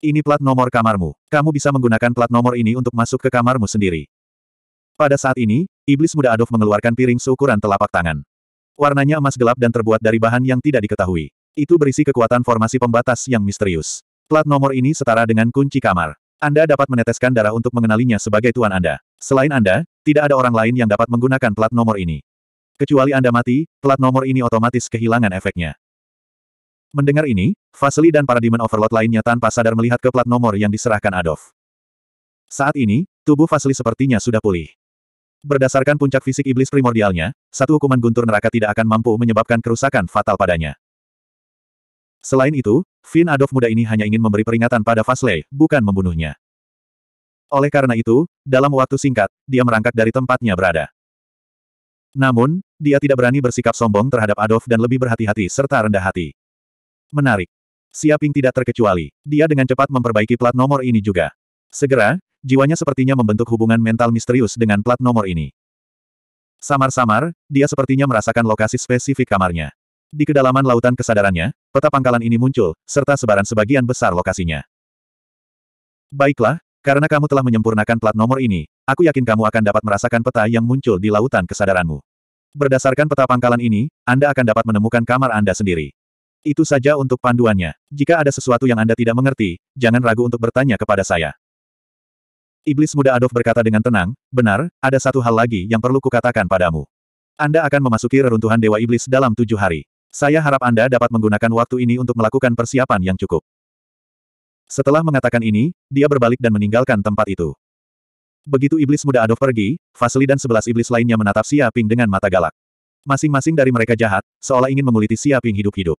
Ini plat nomor kamarmu. Kamu bisa menggunakan plat nomor ini untuk masuk ke kamarmu sendiri. Pada saat ini, iblis muda Adolf mengeluarkan piring seukuran telapak tangan. Warnanya emas gelap dan terbuat dari bahan yang tidak diketahui. Itu berisi kekuatan formasi pembatas yang misterius. Plat nomor ini setara dengan kunci kamar. Anda dapat meneteskan darah untuk mengenalinya sebagai tuan Anda. Selain Anda, tidak ada orang lain yang dapat menggunakan plat nomor ini. Kecuali Anda mati, plat nomor ini otomatis kehilangan efeknya. Mendengar ini, Vasily dan para Demon Overlord lainnya tanpa sadar melihat ke plat nomor yang diserahkan Adolf. Saat ini, tubuh Vasily sepertinya sudah pulih. Berdasarkan puncak fisik iblis primordialnya, satu hukuman guntur neraka tidak akan mampu menyebabkan kerusakan fatal padanya. Selain itu, Finn Adolf muda ini hanya ingin memberi peringatan pada Vasily, bukan membunuhnya. Oleh karena itu, dalam waktu singkat, dia merangkak dari tempatnya berada. Namun, dia tidak berani bersikap sombong terhadap Adolf dan lebih berhati-hati serta rendah hati. Menarik. Siaping tidak terkecuali. Dia dengan cepat memperbaiki plat nomor ini juga. Segera, jiwanya sepertinya membentuk hubungan mental misterius dengan plat nomor ini. Samar-samar, dia sepertinya merasakan lokasi spesifik kamarnya. Di kedalaman lautan kesadarannya, peta pangkalan ini muncul, serta sebaran sebagian besar lokasinya. Baiklah, karena kamu telah menyempurnakan plat nomor ini, aku yakin kamu akan dapat merasakan peta yang muncul di lautan kesadaranmu. Berdasarkan peta pangkalan ini, Anda akan dapat menemukan kamar Anda sendiri. Itu saja untuk panduannya. Jika ada sesuatu yang Anda tidak mengerti, jangan ragu untuk bertanya kepada saya. Iblis muda Adolf berkata dengan tenang, benar, ada satu hal lagi yang perlu kukatakan padamu. Anda akan memasuki reruntuhan Dewa Iblis dalam tujuh hari. Saya harap Anda dapat menggunakan waktu ini untuk melakukan persiapan yang cukup. Setelah mengatakan ini, dia berbalik dan meninggalkan tempat itu. Begitu iblis muda Adolf pergi, Vasily dan sebelas iblis lainnya menatap Xia Ping dengan mata galak. Masing-masing dari mereka jahat, seolah ingin menguliti Xia Ping hidup-hidup.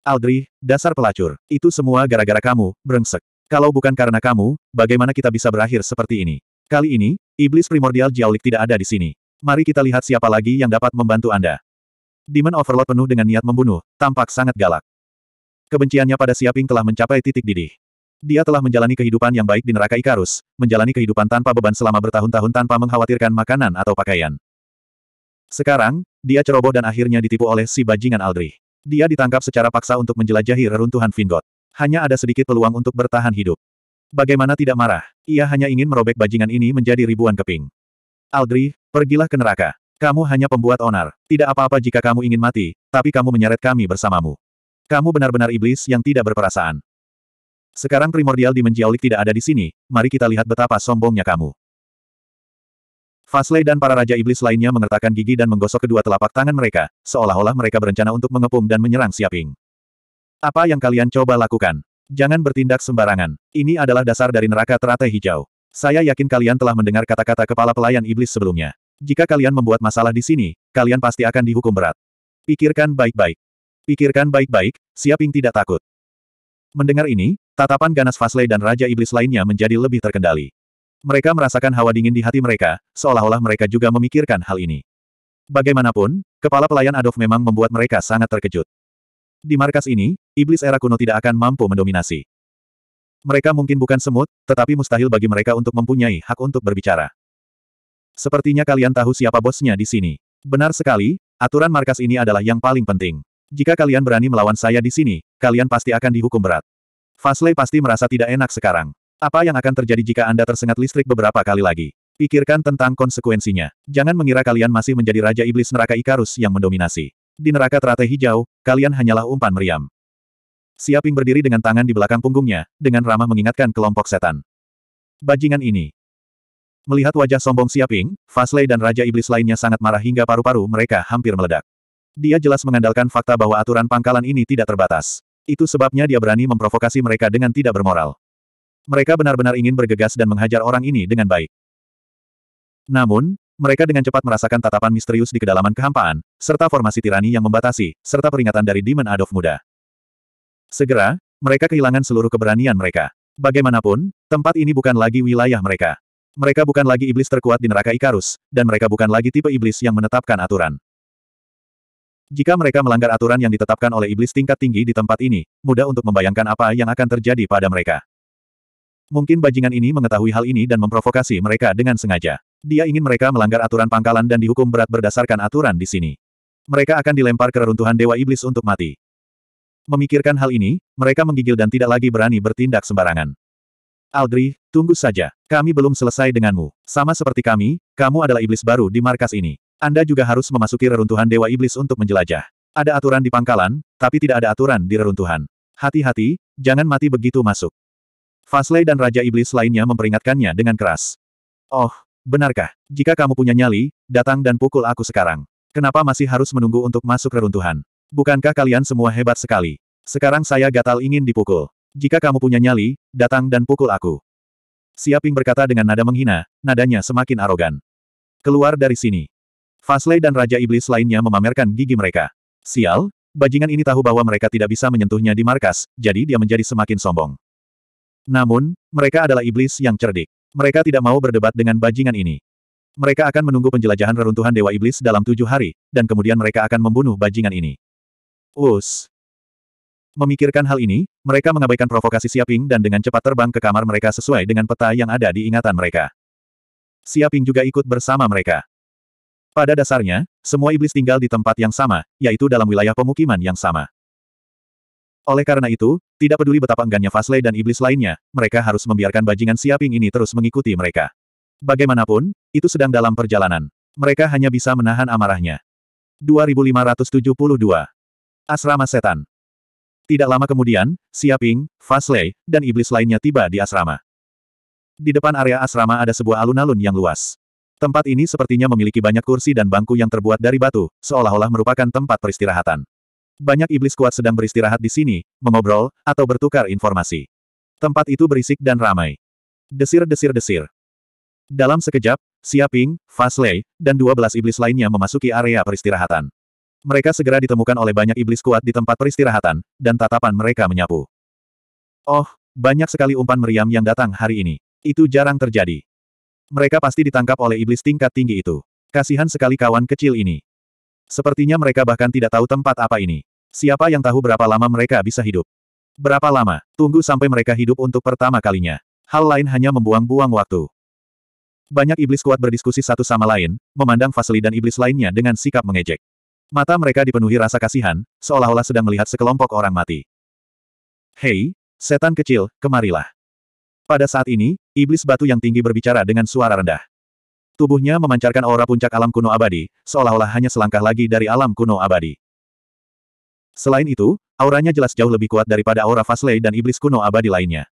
Aldri, dasar pelacur, itu semua gara-gara kamu, brengsek. Kalau bukan karena kamu, bagaimana kita bisa berakhir seperti ini? Kali ini, iblis primordial Jialik tidak ada di sini. Mari kita lihat siapa lagi yang dapat membantu Anda. Demon Overlord penuh dengan niat membunuh, tampak sangat galak. Kebenciannya pada Siaping telah mencapai titik didih. Dia telah menjalani kehidupan yang baik di neraka Ikarus, menjalani kehidupan tanpa beban selama bertahun-tahun tanpa mengkhawatirkan makanan atau pakaian. Sekarang, dia ceroboh dan akhirnya ditipu oleh si bajingan Aldrich. Dia ditangkap secara paksa untuk menjelajahi reruntuhan Vingot. Hanya ada sedikit peluang untuk bertahan hidup. Bagaimana tidak marah? Ia hanya ingin merobek bajingan ini menjadi ribuan keping. Aldri, pergilah ke neraka. Kamu hanya pembuat onar. Tidak apa-apa jika kamu ingin mati, tapi kamu menyeret kami bersamamu. Kamu benar-benar iblis yang tidak berperasaan. Sekarang primordial di Menjiaulik tidak ada di sini, mari kita lihat betapa sombongnya kamu. Fasley dan para raja iblis lainnya mengertakkan gigi dan menggosok kedua telapak tangan mereka, seolah-olah mereka berencana untuk mengepung dan menyerang Siaping. Apa yang kalian coba lakukan? Jangan bertindak sembarangan. Ini adalah dasar dari neraka teratai hijau. Saya yakin kalian telah mendengar kata-kata kepala pelayan iblis sebelumnya. Jika kalian membuat masalah di sini, kalian pasti akan dihukum berat. Pikirkan baik-baik. Pikirkan baik-baik, Siaping tidak takut. Mendengar ini, tatapan ganas Fasley dan Raja Iblis lainnya menjadi lebih terkendali. Mereka merasakan hawa dingin di hati mereka, seolah-olah mereka juga memikirkan hal ini. Bagaimanapun, kepala pelayan Adolf memang membuat mereka sangat terkejut. Di markas ini, iblis era kuno tidak akan mampu mendominasi. Mereka mungkin bukan semut, tetapi mustahil bagi mereka untuk mempunyai hak untuk berbicara. Sepertinya kalian tahu siapa bosnya di sini. Benar sekali, aturan markas ini adalah yang paling penting. Jika kalian berani melawan saya di sini, kalian pasti akan dihukum berat. Fasley pasti merasa tidak enak sekarang. Apa yang akan terjadi jika Anda tersengat listrik beberapa kali lagi? Pikirkan tentang konsekuensinya. Jangan mengira kalian masih menjadi Raja Iblis Neraka Ikarus yang mendominasi. Di neraka teratai hijau, kalian hanyalah umpan meriam. Siaping berdiri dengan tangan di belakang punggungnya, dengan ramah mengingatkan kelompok setan. Bajingan ini. Melihat wajah sombong Siaping, Fasley dan Raja Iblis lainnya sangat marah hingga paru-paru mereka hampir meledak. Dia jelas mengandalkan fakta bahwa aturan pangkalan ini tidak terbatas. Itu sebabnya dia berani memprovokasi mereka dengan tidak bermoral. Mereka benar-benar ingin bergegas dan menghajar orang ini dengan baik. Namun, mereka dengan cepat merasakan tatapan misterius di kedalaman kehampaan, serta formasi tirani yang membatasi, serta peringatan dari Demon Adolf muda. Segera, mereka kehilangan seluruh keberanian mereka. Bagaimanapun, tempat ini bukan lagi wilayah mereka. Mereka bukan lagi iblis terkuat di neraka Ikarus, dan mereka bukan lagi tipe iblis yang menetapkan aturan. Jika mereka melanggar aturan yang ditetapkan oleh iblis tingkat tinggi di tempat ini, mudah untuk membayangkan apa yang akan terjadi pada mereka. Mungkin bajingan ini mengetahui hal ini dan memprovokasi mereka dengan sengaja. Dia ingin mereka melanggar aturan pangkalan dan dihukum berat berdasarkan aturan di sini. Mereka akan dilempar ke reruntuhan Dewa Iblis untuk mati. Memikirkan hal ini, mereka menggigil dan tidak lagi berani bertindak sembarangan. Aldri, tunggu saja. Kami belum selesai denganmu. Sama seperti kami, kamu adalah iblis baru di markas ini. Anda juga harus memasuki reruntuhan Dewa Iblis untuk menjelajah. Ada aturan di pangkalan, tapi tidak ada aturan di reruntuhan. Hati-hati, jangan mati begitu masuk. Fasley dan Raja Iblis lainnya memperingatkannya dengan keras. Oh, benarkah? Jika kamu punya nyali, datang dan pukul aku sekarang. Kenapa masih harus menunggu untuk masuk reruntuhan? Bukankah kalian semua hebat sekali? Sekarang saya gatal ingin dipukul. Jika kamu punya nyali, datang dan pukul aku. Siaping berkata dengan nada menghina, nadanya semakin arogan. Keluar dari sini. Fasley dan Raja Iblis lainnya memamerkan gigi mereka. Sial, bajingan ini tahu bahwa mereka tidak bisa menyentuhnya di markas, jadi dia menjadi semakin sombong. Namun, mereka adalah iblis yang cerdik. Mereka tidak mau berdebat dengan bajingan ini. Mereka akan menunggu penjelajahan reruntuhan Dewa Iblis dalam tujuh hari, dan kemudian mereka akan membunuh bajingan ini. Us. Memikirkan hal ini, mereka mengabaikan provokasi Siaping dan dengan cepat terbang ke kamar mereka sesuai dengan peta yang ada di ingatan mereka. Siaping juga ikut bersama mereka. Pada dasarnya, semua iblis tinggal di tempat yang sama, yaitu dalam wilayah pemukiman yang sama. Oleh karena itu, tidak peduli betapa enggannya Fasle dan iblis lainnya, mereka harus membiarkan bajingan Siaping ini terus mengikuti mereka. Bagaimanapun, itu sedang dalam perjalanan. Mereka hanya bisa menahan amarahnya. 2572 Asrama Setan Tidak lama kemudian, Siaping, Fasley, dan iblis lainnya tiba di asrama. Di depan area asrama ada sebuah alun-alun yang luas. Tempat ini sepertinya memiliki banyak kursi dan bangku yang terbuat dari batu, seolah-olah merupakan tempat peristirahatan. Banyak iblis kuat sedang beristirahat di sini, mengobrol, atau bertukar informasi. Tempat itu berisik dan ramai. Desir-desir-desir. Dalam sekejap, Siaping, Fasley, dan dua belas iblis lainnya memasuki area peristirahatan. Mereka segera ditemukan oleh banyak iblis kuat di tempat peristirahatan, dan tatapan mereka menyapu. Oh, banyak sekali umpan meriam yang datang hari ini. Itu jarang terjadi. Mereka pasti ditangkap oleh iblis tingkat tinggi itu. Kasihan sekali kawan kecil ini. Sepertinya mereka bahkan tidak tahu tempat apa ini. Siapa yang tahu berapa lama mereka bisa hidup? Berapa lama? Tunggu sampai mereka hidup untuk pertama kalinya. Hal lain hanya membuang-buang waktu. Banyak iblis kuat berdiskusi satu sama lain, memandang Fasli dan iblis lainnya dengan sikap mengejek. Mata mereka dipenuhi rasa kasihan, seolah-olah sedang melihat sekelompok orang mati. Hei, setan kecil, kemarilah. Pada saat ini, iblis batu yang tinggi berbicara dengan suara rendah. Tubuhnya memancarkan aura puncak alam kuno abadi, seolah-olah hanya selangkah lagi dari alam kuno abadi. Selain itu, auranya jelas jauh lebih kuat daripada aura Fasley dan iblis kuno abadi lainnya.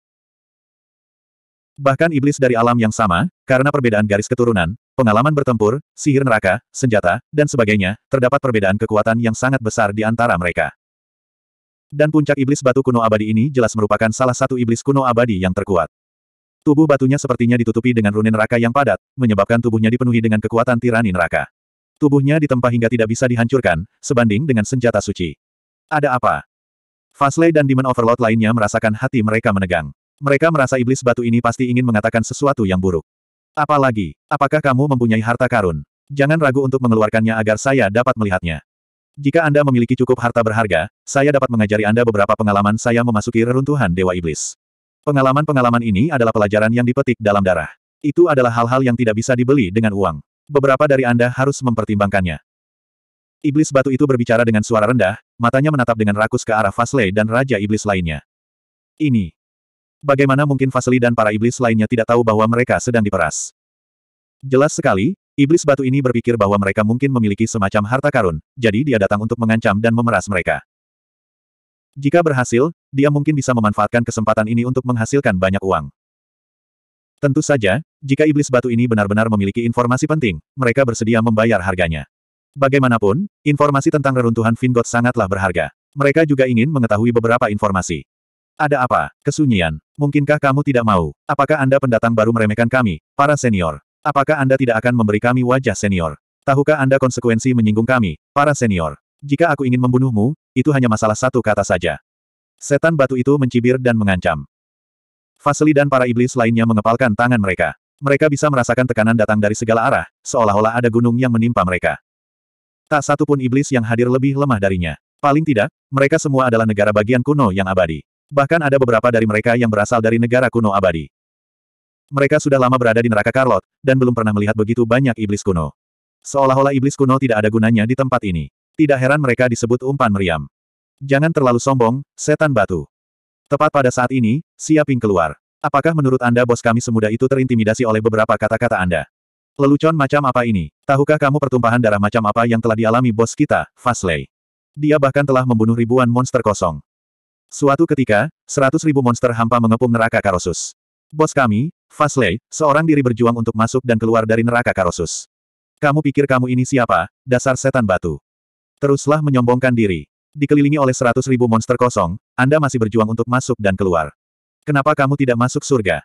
Bahkan iblis dari alam yang sama, karena perbedaan garis keturunan, pengalaman bertempur, sihir neraka, senjata, dan sebagainya, terdapat perbedaan kekuatan yang sangat besar di antara mereka. Dan puncak iblis batu kuno abadi ini jelas merupakan salah satu iblis kuno abadi yang terkuat. Tubuh batunya sepertinya ditutupi dengan rune neraka yang padat, menyebabkan tubuhnya dipenuhi dengan kekuatan tirani neraka. Tubuhnya ditempa hingga tidak bisa dihancurkan, sebanding dengan senjata suci. Ada apa? Fasley dan Demon Overlord lainnya merasakan hati mereka menegang. Mereka merasa iblis batu ini pasti ingin mengatakan sesuatu yang buruk. Apalagi, apakah kamu mempunyai harta karun? Jangan ragu untuk mengeluarkannya agar saya dapat melihatnya. Jika Anda memiliki cukup harta berharga, saya dapat mengajari Anda beberapa pengalaman saya memasuki reruntuhan Dewa Iblis. Pengalaman-pengalaman ini adalah pelajaran yang dipetik dalam darah. Itu adalah hal-hal yang tidak bisa dibeli dengan uang. Beberapa dari Anda harus mempertimbangkannya. Iblis batu itu berbicara dengan suara rendah, matanya menatap dengan rakus ke arah Fasle dan Raja Iblis lainnya. Ini. Bagaimana mungkin Fasli dan para iblis lainnya tidak tahu bahwa mereka sedang diperas? Jelas sekali, iblis batu ini berpikir bahwa mereka mungkin memiliki semacam harta karun, jadi dia datang untuk mengancam dan memeras mereka. Jika berhasil, dia mungkin bisa memanfaatkan kesempatan ini untuk menghasilkan banyak uang. Tentu saja, jika iblis batu ini benar-benar memiliki informasi penting, mereka bersedia membayar harganya. Bagaimanapun, informasi tentang reruntuhan Vingot sangatlah berharga. Mereka juga ingin mengetahui beberapa informasi. Ada apa? Kesunyian. Mungkinkah kamu tidak mau? Apakah Anda pendatang baru meremehkan kami, para senior? Apakah Anda tidak akan memberi kami wajah senior? Tahukah Anda konsekuensi menyinggung kami, para senior? Jika aku ingin membunuhmu, itu hanya masalah satu kata saja. Setan batu itu mencibir dan mengancam. Fasli dan para iblis lainnya mengepalkan tangan mereka. Mereka bisa merasakan tekanan datang dari segala arah, seolah-olah ada gunung yang menimpa mereka. Tak satu pun iblis yang hadir lebih lemah darinya. Paling tidak, mereka semua adalah negara bagian kuno yang abadi. Bahkan ada beberapa dari mereka yang berasal dari negara kuno abadi. Mereka sudah lama berada di neraka Carlot dan belum pernah melihat begitu banyak iblis kuno. Seolah-olah iblis kuno tidak ada gunanya di tempat ini. Tidak heran mereka disebut umpan meriam. Jangan terlalu sombong, setan batu. Tepat pada saat ini, Siaping keluar. Apakah menurut Anda bos kami semudah itu terintimidasi oleh beberapa kata-kata Anda? Lelucon macam apa ini? Tahukah kamu pertumpahan darah macam apa yang telah dialami bos kita, Fasley? Dia bahkan telah membunuh ribuan monster kosong. Suatu ketika, seratus ribu monster hampa mengepung neraka Karosus. Bos kami, Fasley, seorang diri berjuang untuk masuk dan keluar dari neraka Karosus. Kamu pikir kamu ini siapa, dasar setan batu? Teruslah menyombongkan diri. Dikelilingi oleh seratus ribu monster kosong, Anda masih berjuang untuk masuk dan keluar. Kenapa kamu tidak masuk surga?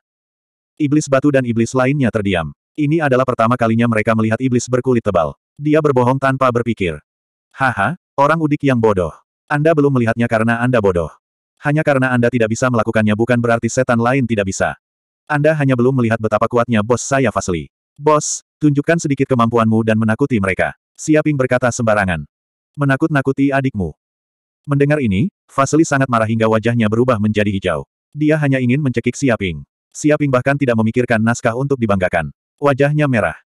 Iblis batu dan iblis lainnya terdiam. Ini adalah pertama kalinya mereka melihat iblis berkulit tebal. Dia berbohong tanpa berpikir. Haha, orang udik yang bodoh. Anda belum melihatnya karena Anda bodoh. Hanya karena Anda tidak bisa melakukannya bukan berarti setan lain tidak bisa. Anda hanya belum melihat betapa kuatnya bos saya Fasli. Bos, tunjukkan sedikit kemampuanmu dan menakuti mereka. Siaping berkata sembarangan. Menakut-nakuti adikmu. Mendengar ini, Fasli sangat marah hingga wajahnya berubah menjadi hijau. Dia hanya ingin mencekik Siaping. Siaping bahkan tidak memikirkan naskah untuk dibanggakan. Wajahnya merah.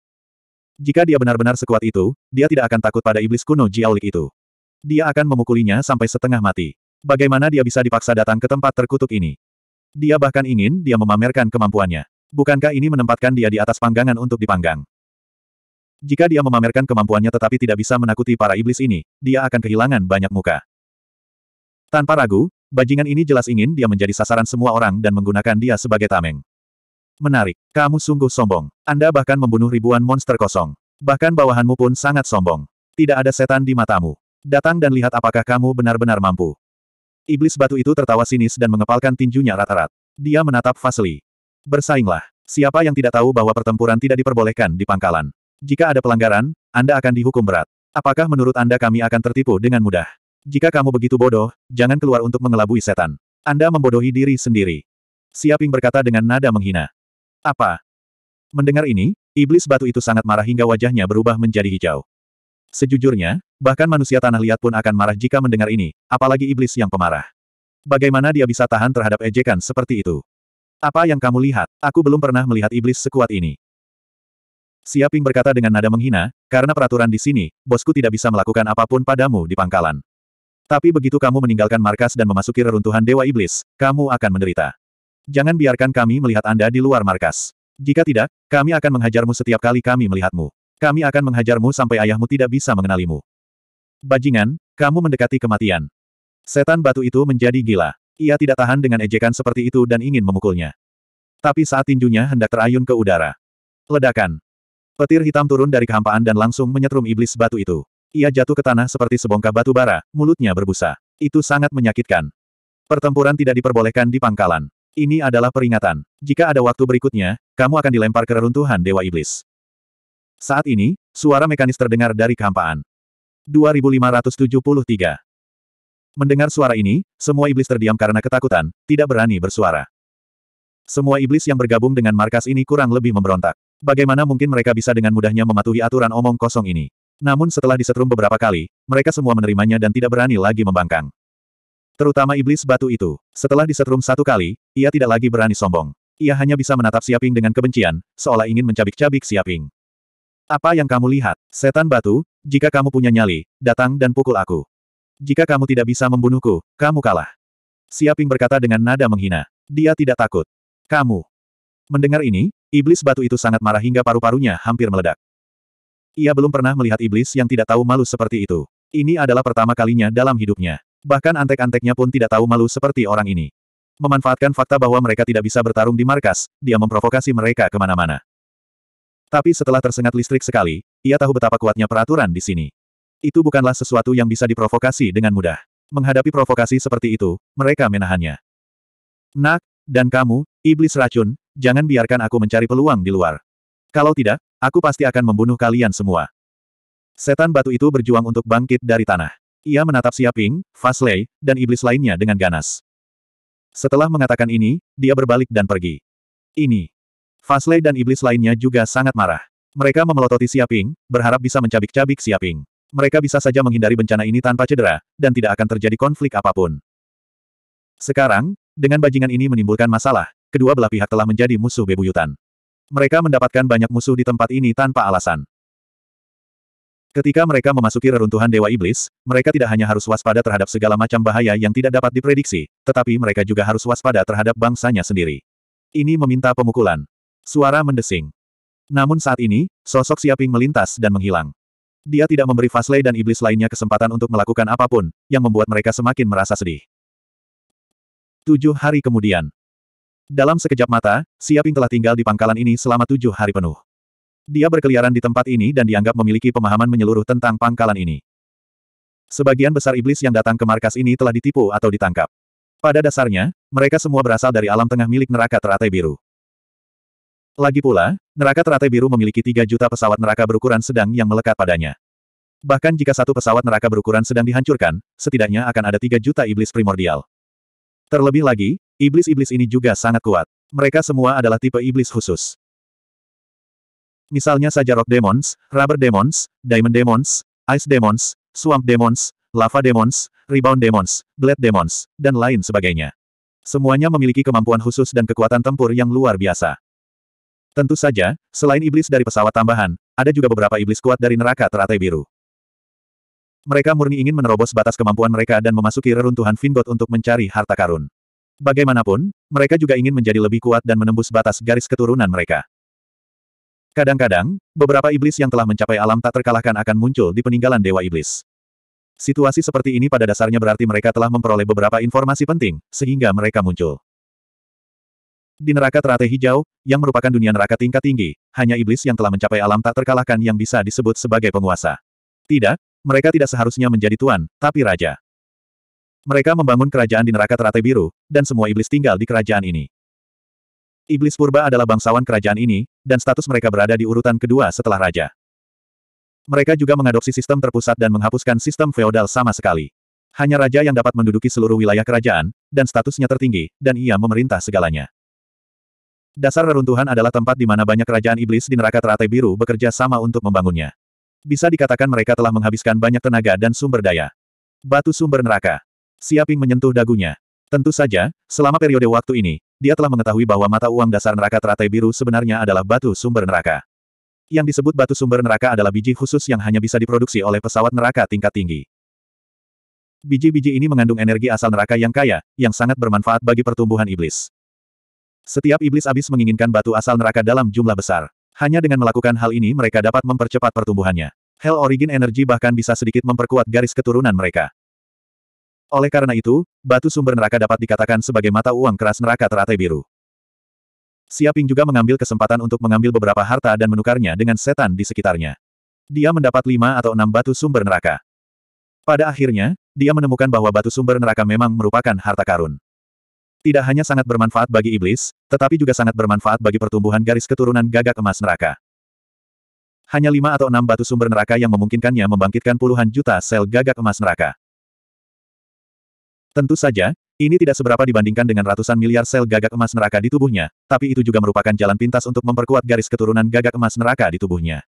Jika dia benar-benar sekuat itu, dia tidak akan takut pada iblis kuno Jiaolik itu. Dia akan memukulinya sampai setengah mati. Bagaimana dia bisa dipaksa datang ke tempat terkutuk ini? Dia bahkan ingin dia memamerkan kemampuannya. Bukankah ini menempatkan dia di atas panggangan untuk dipanggang? Jika dia memamerkan kemampuannya tetapi tidak bisa menakuti para iblis ini, dia akan kehilangan banyak muka. Tanpa ragu, bajingan ini jelas ingin dia menjadi sasaran semua orang dan menggunakan dia sebagai tameng. Menarik. Kamu sungguh sombong. Anda bahkan membunuh ribuan monster kosong. Bahkan bawahanmu pun sangat sombong. Tidak ada setan di matamu. Datang dan lihat apakah kamu benar-benar mampu. Iblis batu itu tertawa sinis dan mengepalkan tinjunya rata-rat. Dia menatap Fasli. Bersainglah. Siapa yang tidak tahu bahwa pertempuran tidak diperbolehkan di pangkalan. Jika ada pelanggaran, Anda akan dihukum berat. Apakah menurut Anda kami akan tertipu dengan mudah? Jika kamu begitu bodoh, jangan keluar untuk mengelabui setan. Anda membodohi diri sendiri. Siaping berkata dengan nada menghina. Apa? Mendengar ini, iblis batu itu sangat marah hingga wajahnya berubah menjadi hijau. Sejujurnya, bahkan manusia tanah liat pun akan marah jika mendengar ini, apalagi iblis yang pemarah. Bagaimana dia bisa tahan terhadap ejekan seperti itu? Apa yang kamu lihat? Aku belum pernah melihat iblis sekuat ini. Siaping berkata dengan nada menghina, karena peraturan di sini, bosku tidak bisa melakukan apapun padamu di pangkalan. Tapi begitu kamu meninggalkan markas dan memasuki reruntuhan Dewa Iblis, kamu akan menderita. Jangan biarkan kami melihat Anda di luar markas. Jika tidak, kami akan menghajarmu setiap kali kami melihatmu. Kami akan menghajarmu sampai ayahmu tidak bisa mengenalimu. Bajingan, kamu mendekati kematian. Setan batu itu menjadi gila. Ia tidak tahan dengan ejekan seperti itu dan ingin memukulnya. Tapi saat tinjunya hendak terayun ke udara. Ledakan. Petir hitam turun dari kehampaan dan langsung menyetrum iblis batu itu. Ia jatuh ke tanah seperti sebongkah batu bara, mulutnya berbusa. Itu sangat menyakitkan. Pertempuran tidak diperbolehkan di pangkalan. Ini adalah peringatan. Jika ada waktu berikutnya, kamu akan dilempar ke reruntuhan Dewa Iblis. Saat ini, suara mekanis terdengar dari kehampaan. 2573 Mendengar suara ini, semua iblis terdiam karena ketakutan, tidak berani bersuara. Semua iblis yang bergabung dengan markas ini kurang lebih memberontak. Bagaimana mungkin mereka bisa dengan mudahnya mematuhi aturan omong kosong ini? Namun setelah disetrum beberapa kali, mereka semua menerimanya dan tidak berani lagi membangkang. Terutama iblis batu itu. Setelah disetrum satu kali, ia tidak lagi berani sombong. Ia hanya bisa menatap Siaping dengan kebencian, seolah ingin mencabik-cabik Siaping. Apa yang kamu lihat? Setan batu, jika kamu punya nyali, datang dan pukul aku. Jika kamu tidak bisa membunuhku, kamu kalah. Siaping berkata dengan nada menghina. Dia tidak takut. Kamu. Mendengar ini, iblis batu itu sangat marah hingga paru-parunya hampir meledak. Ia belum pernah melihat iblis yang tidak tahu malu seperti itu. Ini adalah pertama kalinya dalam hidupnya. Bahkan antek-anteknya pun tidak tahu malu seperti orang ini. Memanfaatkan fakta bahwa mereka tidak bisa bertarung di markas, dia memprovokasi mereka kemana-mana. Tapi setelah tersengat listrik sekali, ia tahu betapa kuatnya peraturan di sini. Itu bukanlah sesuatu yang bisa diprovokasi dengan mudah. Menghadapi provokasi seperti itu, mereka menahannya. Nak, dan kamu, iblis racun, jangan biarkan aku mencari peluang di luar. Kalau tidak, aku pasti akan membunuh kalian semua. Setan batu itu berjuang untuk bangkit dari tanah. Ia menatap Siaping, Fasley, dan iblis lainnya dengan ganas. Setelah mengatakan ini, dia berbalik dan pergi. Ini. Fasley dan iblis lainnya juga sangat marah. Mereka memelototi Siaping, berharap bisa mencabik-cabik Siaping. Mereka bisa saja menghindari bencana ini tanpa cedera, dan tidak akan terjadi konflik apapun. Sekarang, dengan bajingan ini menimbulkan masalah, kedua belah pihak telah menjadi musuh bebuyutan. Mereka mendapatkan banyak musuh di tempat ini tanpa alasan. Ketika mereka memasuki reruntuhan Dewa Iblis, mereka tidak hanya harus waspada terhadap segala macam bahaya yang tidak dapat diprediksi, tetapi mereka juga harus waspada terhadap bangsanya sendiri. Ini meminta pemukulan. Suara mendesing. Namun saat ini, sosok Siaping melintas dan menghilang. Dia tidak memberi Fasley dan iblis lainnya kesempatan untuk melakukan apapun, yang membuat mereka semakin merasa sedih. Tujuh hari kemudian. Dalam sekejap mata, Siaping telah tinggal di pangkalan ini selama tujuh hari penuh. Dia berkeliaran di tempat ini dan dianggap memiliki pemahaman menyeluruh tentang pangkalan ini. Sebagian besar iblis yang datang ke markas ini telah ditipu atau ditangkap. Pada dasarnya, mereka semua berasal dari alam tengah milik neraka teratai biru. Lagi pula, neraka teratai biru memiliki 3 juta pesawat neraka berukuran sedang yang melekat padanya. Bahkan jika satu pesawat neraka berukuran sedang dihancurkan, setidaknya akan ada 3 juta iblis primordial. Terlebih lagi, iblis-iblis ini juga sangat kuat. Mereka semua adalah tipe iblis khusus. Misalnya saja Rock Demons, Rubber Demons, Diamond Demons, Ice Demons, Swamp Demons, Lava Demons, Rebound Demons, Blade Demons, dan lain sebagainya. Semuanya memiliki kemampuan khusus dan kekuatan tempur yang luar biasa. Tentu saja, selain iblis dari pesawat tambahan, ada juga beberapa iblis kuat dari neraka teratai biru. Mereka murni ingin menerobos batas kemampuan mereka dan memasuki reruntuhan Vingot untuk mencari harta karun. Bagaimanapun, mereka juga ingin menjadi lebih kuat dan menembus batas garis keturunan mereka. Kadang-kadang, beberapa iblis yang telah mencapai alam tak terkalahkan akan muncul di peninggalan Dewa Iblis. Situasi seperti ini pada dasarnya berarti mereka telah memperoleh beberapa informasi penting, sehingga mereka muncul. Di neraka teratai hijau, yang merupakan dunia neraka tingkat tinggi, hanya iblis yang telah mencapai alam tak terkalahkan yang bisa disebut sebagai penguasa. Tidak, mereka tidak seharusnya menjadi tuan, tapi raja. Mereka membangun kerajaan di neraka teratai biru, dan semua iblis tinggal di kerajaan ini. Iblis Purba adalah bangsawan kerajaan ini, dan status mereka berada di urutan kedua setelah raja. Mereka juga mengadopsi sistem terpusat dan menghapuskan sistem feodal sama sekali. Hanya raja yang dapat menduduki seluruh wilayah kerajaan, dan statusnya tertinggi, dan ia memerintah segalanya. Dasar reruntuhan adalah tempat di mana banyak kerajaan iblis di neraka teratai biru bekerja sama untuk membangunnya. Bisa dikatakan mereka telah menghabiskan banyak tenaga dan sumber daya. Batu sumber neraka. Siaping menyentuh dagunya. Tentu saja, selama periode waktu ini, dia telah mengetahui bahwa mata uang dasar neraka teratai biru sebenarnya adalah batu sumber neraka. Yang disebut batu sumber neraka adalah biji khusus yang hanya bisa diproduksi oleh pesawat neraka tingkat tinggi. Biji-biji ini mengandung energi asal neraka yang kaya, yang sangat bermanfaat bagi pertumbuhan iblis. Setiap iblis abis menginginkan batu asal neraka dalam jumlah besar. Hanya dengan melakukan hal ini mereka dapat mempercepat pertumbuhannya. Hell Origin Energy bahkan bisa sedikit memperkuat garis keturunan mereka. Oleh karena itu, batu sumber neraka dapat dikatakan sebagai mata uang keras neraka teratai biru. Siaping juga mengambil kesempatan untuk mengambil beberapa harta dan menukarnya dengan setan di sekitarnya. Dia mendapat lima atau enam batu sumber neraka. Pada akhirnya, dia menemukan bahwa batu sumber neraka memang merupakan harta karun. Tidak hanya sangat bermanfaat bagi iblis, tetapi juga sangat bermanfaat bagi pertumbuhan garis keturunan gagak emas neraka. Hanya lima atau enam batu sumber neraka yang memungkinkannya membangkitkan puluhan juta sel gagak emas neraka. Tentu saja, ini tidak seberapa dibandingkan dengan ratusan miliar sel gagak emas neraka di tubuhnya, tapi itu juga merupakan jalan pintas untuk memperkuat garis keturunan gagak emas neraka di tubuhnya.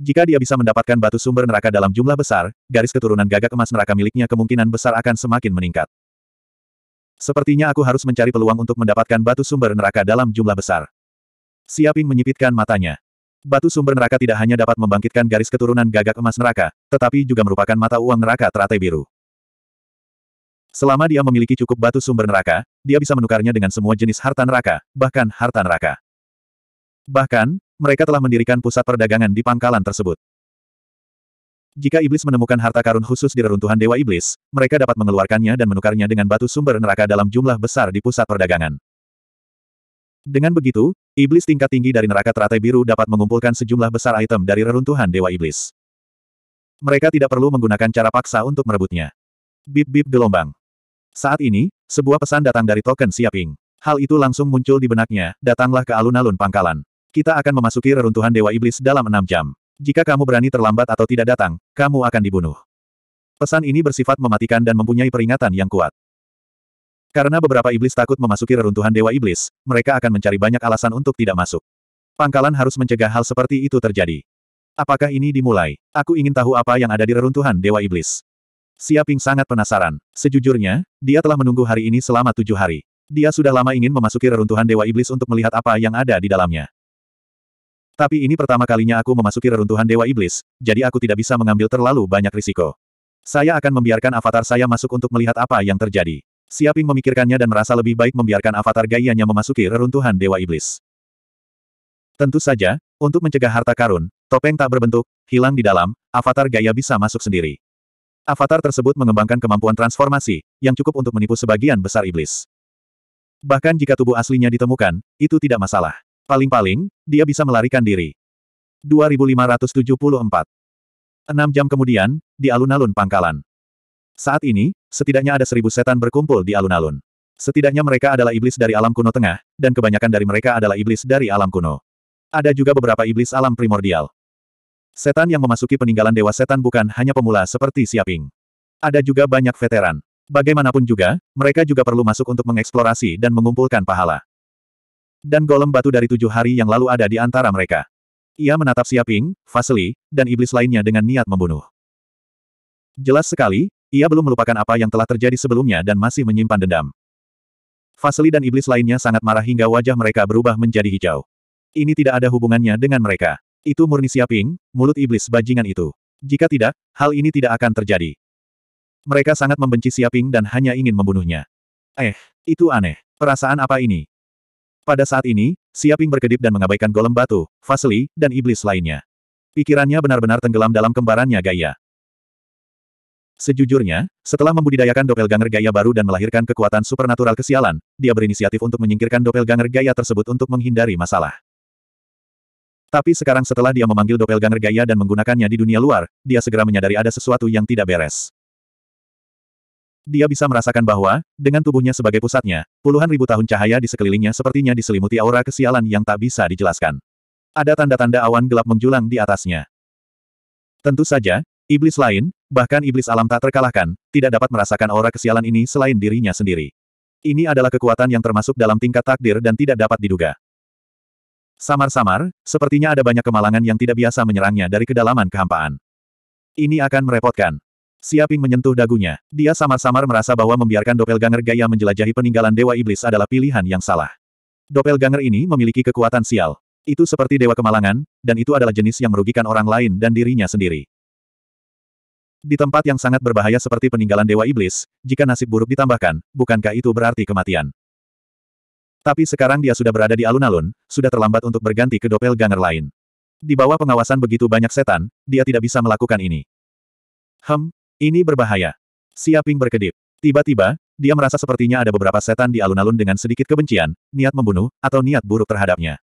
Jika dia bisa mendapatkan batu sumber neraka dalam jumlah besar, garis keturunan gagak emas neraka miliknya kemungkinan besar akan semakin meningkat. Sepertinya aku harus mencari peluang untuk mendapatkan batu sumber neraka dalam jumlah besar. Siaping menyipitkan matanya. Batu sumber neraka tidak hanya dapat membangkitkan garis keturunan gagak emas neraka, tetapi juga merupakan mata uang neraka teratai biru. Selama dia memiliki cukup batu sumber neraka, dia bisa menukarnya dengan semua jenis harta neraka, bahkan harta neraka. Bahkan, mereka telah mendirikan pusat perdagangan di pangkalan tersebut. Jika iblis menemukan harta karun khusus di reruntuhan Dewa Iblis, mereka dapat mengeluarkannya dan menukarnya dengan batu sumber neraka dalam jumlah besar di pusat perdagangan. Dengan begitu, iblis tingkat tinggi dari neraka teratai biru dapat mengumpulkan sejumlah besar item dari reruntuhan Dewa Iblis. Mereka tidak perlu menggunakan cara paksa untuk merebutnya. Bip-bip gelombang. Saat ini, sebuah pesan datang dari token Siaping. Hal itu langsung muncul di benaknya, datanglah ke alun-alun pangkalan. Kita akan memasuki reruntuhan Dewa Iblis dalam enam jam. Jika kamu berani terlambat atau tidak datang, kamu akan dibunuh. Pesan ini bersifat mematikan dan mempunyai peringatan yang kuat. Karena beberapa iblis takut memasuki reruntuhan Dewa Iblis, mereka akan mencari banyak alasan untuk tidak masuk. Pangkalan harus mencegah hal seperti itu terjadi. Apakah ini dimulai? Aku ingin tahu apa yang ada di reruntuhan Dewa Iblis. Siaping sangat penasaran. Sejujurnya, dia telah menunggu hari ini selama tujuh hari. Dia sudah lama ingin memasuki reruntuhan Dewa Iblis untuk melihat apa yang ada di dalamnya. Tapi ini pertama kalinya aku memasuki reruntuhan Dewa Iblis, jadi aku tidak bisa mengambil terlalu banyak risiko. Saya akan membiarkan avatar saya masuk untuk melihat apa yang terjadi. Siaping memikirkannya dan merasa lebih baik membiarkan avatar gayanya memasuki reruntuhan Dewa Iblis. Tentu saja, untuk mencegah harta karun, topeng tak berbentuk, hilang di dalam, avatar gaya bisa masuk sendiri. Avatar tersebut mengembangkan kemampuan transformasi, yang cukup untuk menipu sebagian besar iblis. Bahkan jika tubuh aslinya ditemukan, itu tidak masalah. Paling-paling, dia bisa melarikan diri. 2574 Enam jam kemudian, di alun-alun pangkalan. Saat ini, setidaknya ada seribu setan berkumpul di alun-alun. Setidaknya mereka adalah iblis dari alam kuno tengah, dan kebanyakan dari mereka adalah iblis dari alam kuno. Ada juga beberapa iblis alam primordial. Setan yang memasuki peninggalan Dewa Setan bukan hanya pemula seperti Siaping. Ada juga banyak veteran. Bagaimanapun juga, mereka juga perlu masuk untuk mengeksplorasi dan mengumpulkan pahala. Dan golem batu dari tujuh hari yang lalu ada di antara mereka. Ia menatap Siaping, Fasli, dan iblis lainnya dengan niat membunuh. Jelas sekali, ia belum melupakan apa yang telah terjadi sebelumnya dan masih menyimpan dendam. Fasli dan iblis lainnya sangat marah hingga wajah mereka berubah menjadi hijau. Ini tidak ada hubungannya dengan mereka. Itu murni siaping, mulut iblis bajingan itu. Jika tidak, hal ini tidak akan terjadi. Mereka sangat membenci siaping dan hanya ingin membunuhnya. Eh, itu aneh. Perasaan apa ini? Pada saat ini, siaping berkedip dan mengabaikan golem batu, Fasli, dan iblis lainnya. Pikirannya benar-benar tenggelam dalam kembarannya Gaia. Sejujurnya, setelah membudidayakan doppelganger gaya baru dan melahirkan kekuatan supernatural kesialan, dia berinisiatif untuk menyingkirkan doppelganger gaya tersebut untuk menghindari masalah. Tapi sekarang setelah dia memanggil doppelganger gaya dan menggunakannya di dunia luar, dia segera menyadari ada sesuatu yang tidak beres. Dia bisa merasakan bahwa, dengan tubuhnya sebagai pusatnya, puluhan ribu tahun cahaya di sekelilingnya sepertinya diselimuti aura kesialan yang tak bisa dijelaskan. Ada tanda-tanda awan gelap menjulang di atasnya. Tentu saja, iblis lain, bahkan iblis alam tak terkalahkan, tidak dapat merasakan aura kesialan ini selain dirinya sendiri. Ini adalah kekuatan yang termasuk dalam tingkat takdir dan tidak dapat diduga. Samar-samar, sepertinya ada banyak kemalangan yang tidak biasa menyerangnya dari kedalaman kehampaan. Ini akan merepotkan. Siaping menyentuh dagunya. Dia samar-samar merasa bahwa membiarkan doppelganger gaya menjelajahi peninggalan Dewa Iblis adalah pilihan yang salah. Doppelganger ini memiliki kekuatan sial. Itu seperti Dewa Kemalangan, dan itu adalah jenis yang merugikan orang lain dan dirinya sendiri. Di tempat yang sangat berbahaya seperti peninggalan Dewa Iblis, jika nasib buruk ditambahkan, bukankah itu berarti kematian? Tapi sekarang dia sudah berada di alun-alun, sudah terlambat untuk berganti ke dopel ganger lain. Di bawah pengawasan begitu banyak setan, dia tidak bisa melakukan ini. Hem, ini berbahaya. Siaping berkedip. Tiba-tiba, dia merasa sepertinya ada beberapa setan di alun-alun dengan sedikit kebencian, niat membunuh, atau niat buruk terhadapnya.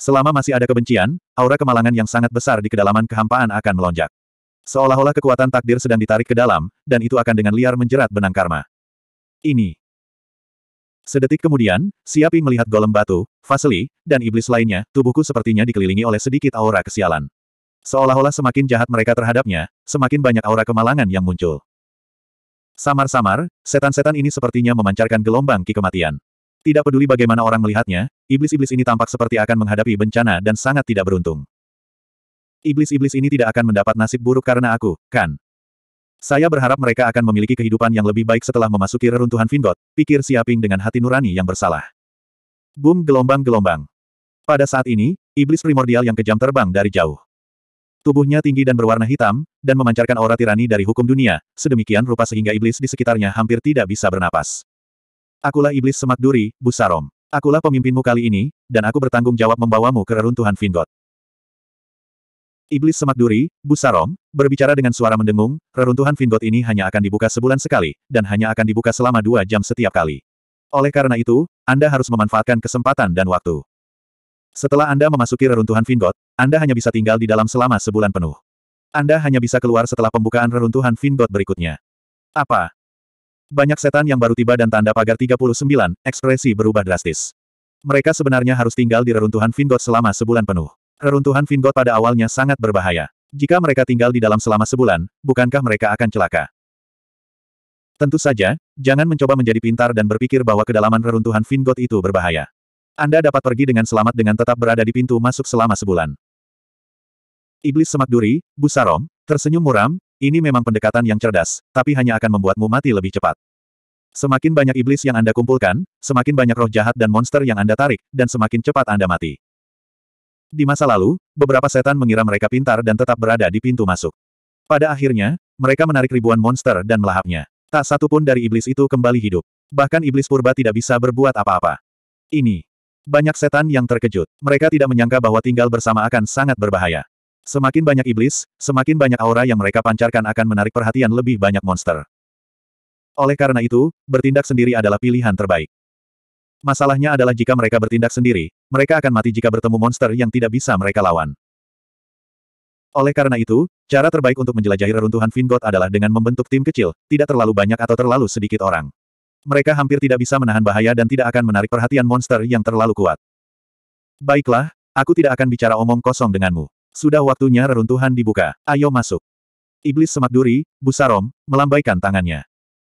Selama masih ada kebencian, aura kemalangan yang sangat besar di kedalaman kehampaan akan melonjak. Seolah-olah kekuatan takdir sedang ditarik ke dalam, dan itu akan dengan liar menjerat benang karma. Ini. Sedetik kemudian, siapi melihat golem batu, fasli, dan iblis lainnya, tubuhku sepertinya dikelilingi oleh sedikit aura kesialan. Seolah-olah semakin jahat mereka terhadapnya, semakin banyak aura kemalangan yang muncul. Samar-samar, setan-setan ini sepertinya memancarkan gelombang ki kematian. Tidak peduli bagaimana orang melihatnya, iblis-iblis ini tampak seperti akan menghadapi bencana dan sangat tidak beruntung. Iblis-iblis ini tidak akan mendapat nasib buruk karena aku, kan? Saya berharap mereka akan memiliki kehidupan yang lebih baik setelah memasuki reruntuhan Vindot, pikir Siaping dengan hati nurani yang bersalah. Boom gelombang-gelombang. Pada saat ini, iblis primordial yang kejam terbang dari jauh. Tubuhnya tinggi dan berwarna hitam, dan memancarkan aura tirani dari hukum dunia, sedemikian rupa sehingga iblis di sekitarnya hampir tidak bisa bernapas. Akulah iblis semak duri, Busarom. Akulah pemimpinmu kali ini, dan aku bertanggung jawab membawamu ke reruntuhan Vindot. Iblis semak duri, Busarom, berbicara dengan suara mendengung, reruntuhan Vingot ini hanya akan dibuka sebulan sekali, dan hanya akan dibuka selama dua jam setiap kali. Oleh karena itu, Anda harus memanfaatkan kesempatan dan waktu. Setelah Anda memasuki reruntuhan Vingot, Anda hanya bisa tinggal di dalam selama sebulan penuh. Anda hanya bisa keluar setelah pembukaan reruntuhan Vingot berikutnya. Apa? Banyak setan yang baru tiba dan tanda pagar 39, ekspresi berubah drastis. Mereka sebenarnya harus tinggal di reruntuhan Vingot selama sebulan penuh. Reruntuhan Vingot pada awalnya sangat berbahaya. Jika mereka tinggal di dalam selama sebulan, bukankah mereka akan celaka? Tentu saja, jangan mencoba menjadi pintar dan berpikir bahwa kedalaman reruntuhan Vingot itu berbahaya. Anda dapat pergi dengan selamat dengan tetap berada di pintu masuk selama sebulan. Iblis semak duri, Busarom, tersenyum muram, ini memang pendekatan yang cerdas, tapi hanya akan membuatmu mati lebih cepat. Semakin banyak iblis yang Anda kumpulkan, semakin banyak roh jahat dan monster yang Anda tarik, dan semakin cepat Anda mati. Di masa lalu, beberapa setan mengira mereka pintar dan tetap berada di pintu masuk. Pada akhirnya, mereka menarik ribuan monster dan melahapnya. Tak satu pun dari iblis itu kembali hidup. Bahkan iblis purba tidak bisa berbuat apa-apa. Ini. Banyak setan yang terkejut. Mereka tidak menyangka bahwa tinggal bersama akan sangat berbahaya. Semakin banyak iblis, semakin banyak aura yang mereka pancarkan akan menarik perhatian lebih banyak monster. Oleh karena itu, bertindak sendiri adalah pilihan terbaik. Masalahnya adalah jika mereka bertindak sendiri, mereka akan mati jika bertemu monster yang tidak bisa mereka lawan. Oleh karena itu, cara terbaik untuk menjelajahi reruntuhan Vingot adalah dengan membentuk tim kecil, tidak terlalu banyak atau terlalu sedikit orang. Mereka hampir tidak bisa menahan bahaya dan tidak akan menarik perhatian monster yang terlalu kuat. Baiklah, aku tidak akan bicara omong kosong denganmu. Sudah waktunya reruntuhan dibuka. Ayo masuk. Iblis semak duri, Busarom, melambaikan tangannya.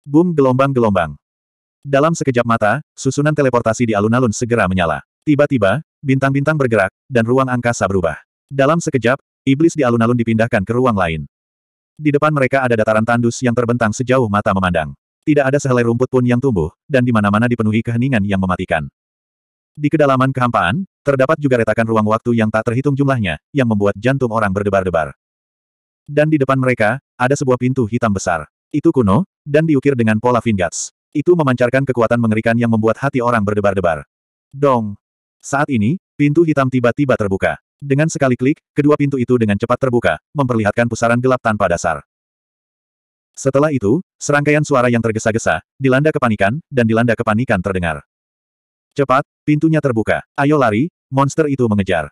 Boom gelombang-gelombang. Dalam sekejap mata, susunan teleportasi di alun-alun segera menyala. Tiba-tiba, bintang-bintang bergerak, dan ruang angkasa berubah. Dalam sekejap, iblis di alun-alun dipindahkan ke ruang lain. Di depan mereka ada dataran tandus yang terbentang sejauh mata memandang. Tidak ada sehelai rumput pun yang tumbuh, dan di mana-mana dipenuhi keheningan yang mematikan. Di kedalaman kehampaan, terdapat juga retakan ruang waktu yang tak terhitung jumlahnya, yang membuat jantung orang berdebar-debar. Dan di depan mereka, ada sebuah pintu hitam besar. Itu kuno, dan diukir dengan pola fingats. Itu memancarkan kekuatan mengerikan yang membuat hati orang berdebar-debar. Dong! Saat ini, pintu hitam tiba-tiba terbuka. Dengan sekali klik, kedua pintu itu dengan cepat terbuka, memperlihatkan pusaran gelap tanpa dasar. Setelah itu, serangkaian suara yang tergesa-gesa, dilanda kepanikan, dan dilanda kepanikan terdengar. Cepat, pintunya terbuka. Ayo lari, monster itu mengejar.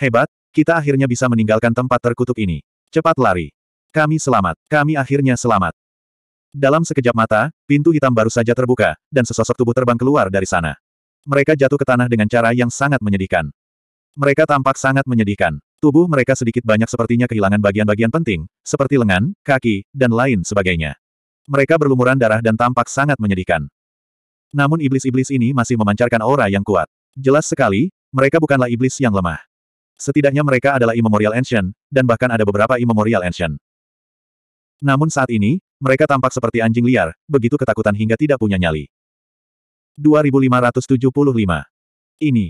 Hebat, kita akhirnya bisa meninggalkan tempat terkutuk ini. Cepat lari. Kami selamat, kami akhirnya selamat. Dalam sekejap mata, pintu hitam baru saja terbuka, dan sesosok tubuh terbang keluar dari sana. Mereka jatuh ke tanah dengan cara yang sangat menyedihkan. Mereka tampak sangat menyedihkan. Tubuh mereka sedikit banyak sepertinya kehilangan bagian-bagian penting, seperti lengan, kaki, dan lain sebagainya. Mereka berlumuran darah dan tampak sangat menyedihkan. Namun iblis-iblis ini masih memancarkan aura yang kuat. Jelas sekali, mereka bukanlah iblis yang lemah. Setidaknya mereka adalah immemorial ancient, dan bahkan ada beberapa immemorial ancient. Namun saat ini, mereka tampak seperti anjing liar, begitu ketakutan hingga tidak punya nyali. 2575. Ini.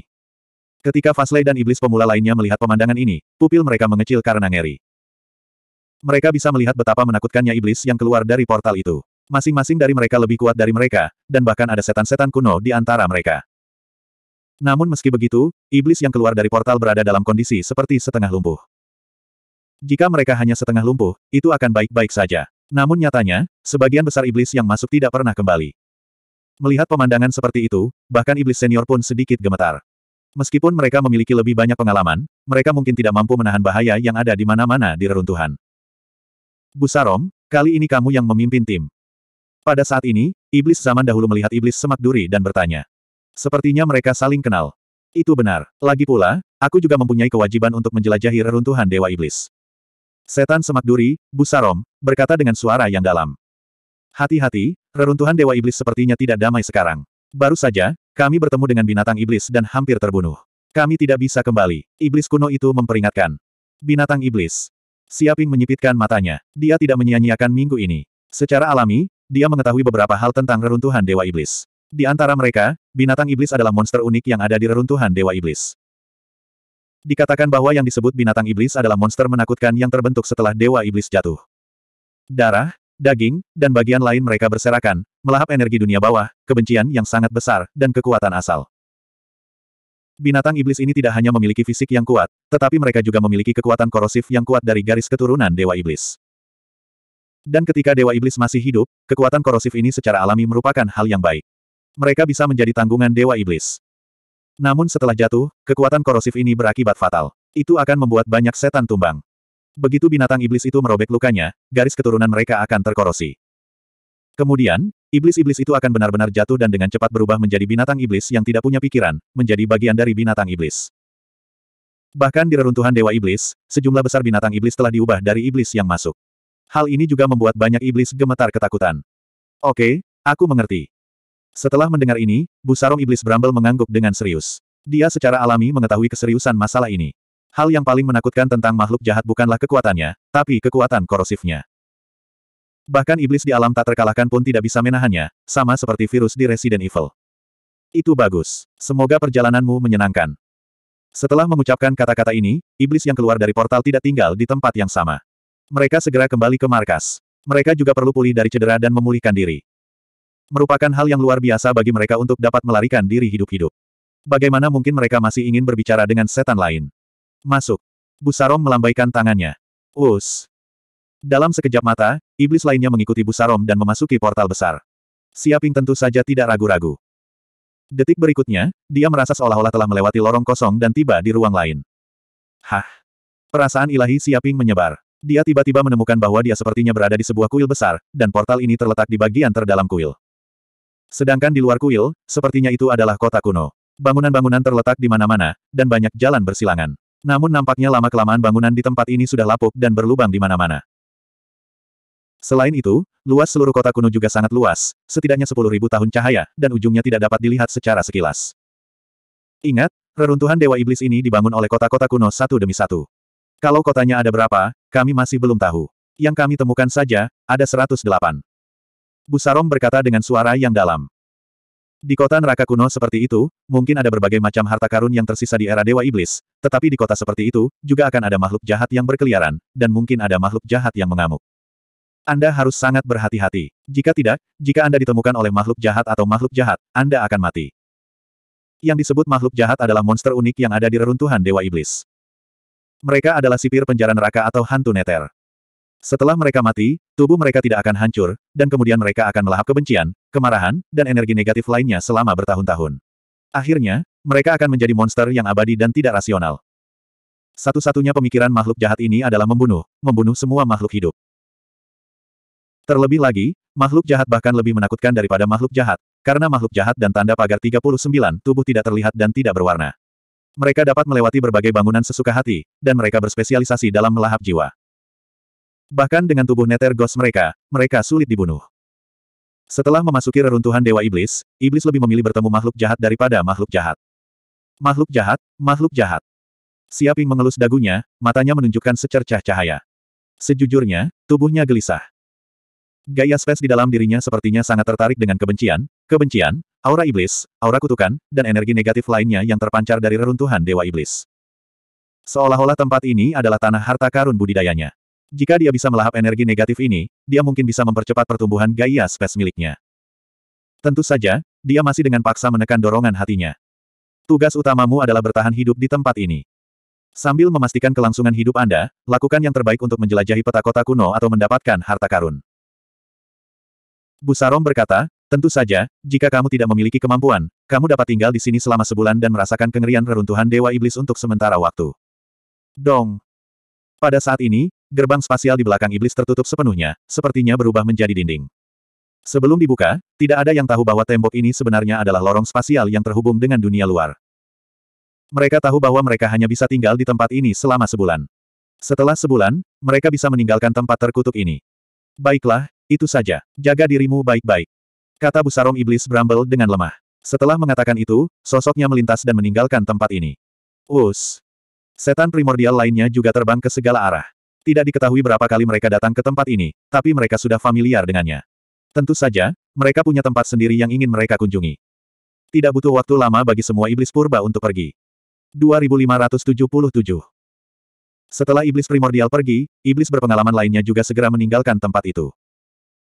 Ketika Fasley dan iblis pemula lainnya melihat pemandangan ini, pupil mereka mengecil karena ngeri. Mereka bisa melihat betapa menakutkannya iblis yang keluar dari portal itu. Masing-masing dari mereka lebih kuat dari mereka, dan bahkan ada setan-setan kuno di antara mereka. Namun meski begitu, iblis yang keluar dari portal berada dalam kondisi seperti setengah lumpuh. Jika mereka hanya setengah lumpuh, itu akan baik-baik saja. Namun nyatanya, sebagian besar iblis yang masuk tidak pernah kembali. Melihat pemandangan seperti itu, bahkan iblis senior pun sedikit gemetar. Meskipun mereka memiliki lebih banyak pengalaman, mereka mungkin tidak mampu menahan bahaya yang ada di mana-mana di reruntuhan. Busarom, kali ini kamu yang memimpin tim. Pada saat ini, iblis zaman dahulu melihat iblis semak duri dan bertanya. Sepertinya mereka saling kenal. Itu benar. Lagi pula, aku juga mempunyai kewajiban untuk menjelajahi reruntuhan Dewa Iblis. Setan semak duri, Busarom, berkata dengan suara yang dalam. Hati-hati, Reruntuhan Dewa Iblis sepertinya tidak damai sekarang. Baru saja, kami bertemu dengan binatang iblis dan hampir terbunuh. Kami tidak bisa kembali. Iblis kuno itu memperingatkan. Binatang iblis. Siaping menyipitkan matanya. Dia tidak menyia-nyiakan minggu ini. Secara alami, dia mengetahui beberapa hal tentang reruntuhan Dewa Iblis. Di antara mereka, binatang iblis adalah monster unik yang ada di reruntuhan Dewa Iblis. Dikatakan bahwa yang disebut binatang iblis adalah monster menakutkan yang terbentuk setelah Dewa Iblis jatuh. Darah, daging, dan bagian lain mereka berserakan, melahap energi dunia bawah, kebencian yang sangat besar, dan kekuatan asal. Binatang iblis ini tidak hanya memiliki fisik yang kuat, tetapi mereka juga memiliki kekuatan korosif yang kuat dari garis keturunan Dewa Iblis. Dan ketika Dewa Iblis masih hidup, kekuatan korosif ini secara alami merupakan hal yang baik. Mereka bisa menjadi tanggungan Dewa Iblis. Namun setelah jatuh, kekuatan korosif ini berakibat fatal. Itu akan membuat banyak setan tumbang. Begitu binatang iblis itu merobek lukanya, garis keturunan mereka akan terkorosi. Kemudian, iblis-iblis itu akan benar-benar jatuh dan dengan cepat berubah menjadi binatang iblis yang tidak punya pikiran, menjadi bagian dari binatang iblis. Bahkan di reruntuhan Dewa Iblis, sejumlah besar binatang iblis telah diubah dari iblis yang masuk. Hal ini juga membuat banyak iblis gemetar ketakutan. Oke, aku mengerti. Setelah mendengar ini, Busarong Iblis Bramble mengangguk dengan serius. Dia secara alami mengetahui keseriusan masalah ini. Hal yang paling menakutkan tentang makhluk jahat bukanlah kekuatannya, tapi kekuatan korosifnya. Bahkan iblis di alam tak terkalahkan pun tidak bisa menahannya, sama seperti virus di Resident Evil. Itu bagus. Semoga perjalananmu menyenangkan. Setelah mengucapkan kata-kata ini, iblis yang keluar dari portal tidak tinggal di tempat yang sama. Mereka segera kembali ke markas. Mereka juga perlu pulih dari cedera dan memulihkan diri. Merupakan hal yang luar biasa bagi mereka untuk dapat melarikan diri hidup-hidup. Bagaimana mungkin mereka masih ingin berbicara dengan setan lain? Masuk. Busarom melambaikan tangannya. Us. Dalam sekejap mata, iblis lainnya mengikuti Busarom dan memasuki portal besar. Siaping tentu saja tidak ragu-ragu. Detik berikutnya, dia merasa seolah-olah telah melewati lorong kosong dan tiba di ruang lain. Hah. Perasaan ilahi Siaping menyebar. Dia tiba-tiba menemukan bahwa dia sepertinya berada di sebuah kuil besar, dan portal ini terletak di bagian terdalam kuil. Sedangkan di luar kuil, sepertinya itu adalah kota kuno. Bangunan-bangunan terletak di mana-mana, dan banyak jalan bersilangan. Namun nampaknya lama-kelamaan bangunan di tempat ini sudah lapuk dan berlubang di mana-mana. Selain itu, luas seluruh kota kuno juga sangat luas, setidaknya 10.000 tahun cahaya, dan ujungnya tidak dapat dilihat secara sekilas. Ingat, reruntuhan Dewa Iblis ini dibangun oleh kota-kota kuno satu demi satu. Kalau kotanya ada berapa, kami masih belum tahu. Yang kami temukan saja, ada 108. Busarom berkata dengan suara yang dalam. Di kota neraka kuno seperti itu, mungkin ada berbagai macam harta karun yang tersisa di era Dewa Iblis, tetapi di kota seperti itu, juga akan ada makhluk jahat yang berkeliaran, dan mungkin ada makhluk jahat yang mengamuk. Anda harus sangat berhati-hati. Jika tidak, jika Anda ditemukan oleh makhluk jahat atau makhluk jahat, Anda akan mati. Yang disebut makhluk jahat adalah monster unik yang ada di reruntuhan Dewa Iblis. Mereka adalah sipir penjara neraka atau hantu neter. Setelah mereka mati, tubuh mereka tidak akan hancur, dan kemudian mereka akan melahap kebencian, kemarahan, dan energi negatif lainnya selama bertahun-tahun. Akhirnya, mereka akan menjadi monster yang abadi dan tidak rasional. Satu-satunya pemikiran makhluk jahat ini adalah membunuh, membunuh semua makhluk hidup. Terlebih lagi, makhluk jahat bahkan lebih menakutkan daripada makhluk jahat, karena makhluk jahat dan tanda pagar 39 tubuh tidak terlihat dan tidak berwarna. Mereka dapat melewati berbagai bangunan sesuka hati, dan mereka berspesialisasi dalam melahap jiwa. Bahkan dengan tubuh neter ghost mereka, mereka sulit dibunuh. Setelah memasuki reruntuhan Dewa Iblis, Iblis lebih memilih bertemu makhluk jahat daripada makhluk jahat. Makhluk jahat, makhluk jahat. Siaping mengelus dagunya, matanya menunjukkan secercah cahaya. Sejujurnya, tubuhnya gelisah. Gaya spes di dalam dirinya sepertinya sangat tertarik dengan kebencian, kebencian, aura iblis, aura kutukan, dan energi negatif lainnya yang terpancar dari reruntuhan Dewa Iblis. Seolah-olah tempat ini adalah tanah harta karun budidayanya. Jika dia bisa melahap energi negatif ini, dia mungkin bisa mempercepat pertumbuhan gaya Space miliknya. Tentu saja, dia masih dengan paksa menekan dorongan hatinya. Tugas utamamu adalah bertahan hidup di tempat ini. Sambil memastikan kelangsungan hidup Anda, lakukan yang terbaik untuk menjelajahi peta kota kuno atau mendapatkan harta karun. Busarom berkata, tentu saja, jika kamu tidak memiliki kemampuan, kamu dapat tinggal di sini selama sebulan dan merasakan kengerian reruntuhan Dewa Iblis untuk sementara waktu. Dong! Pada saat ini, gerbang spasial di belakang iblis tertutup sepenuhnya, sepertinya berubah menjadi dinding. Sebelum dibuka, tidak ada yang tahu bahwa tembok ini sebenarnya adalah lorong spasial yang terhubung dengan dunia luar. Mereka tahu bahwa mereka hanya bisa tinggal di tempat ini selama sebulan. Setelah sebulan, mereka bisa meninggalkan tempat terkutuk ini. Baiklah, itu saja. Jaga dirimu baik-baik. Kata Busarom Iblis Brambel dengan lemah. Setelah mengatakan itu, sosoknya melintas dan meninggalkan tempat ini. Us. Setan primordial lainnya juga terbang ke segala arah. Tidak diketahui berapa kali mereka datang ke tempat ini, tapi mereka sudah familiar dengannya. Tentu saja, mereka punya tempat sendiri yang ingin mereka kunjungi. Tidak butuh waktu lama bagi semua iblis purba untuk pergi. 2577 Setelah iblis primordial pergi, iblis berpengalaman lainnya juga segera meninggalkan tempat itu.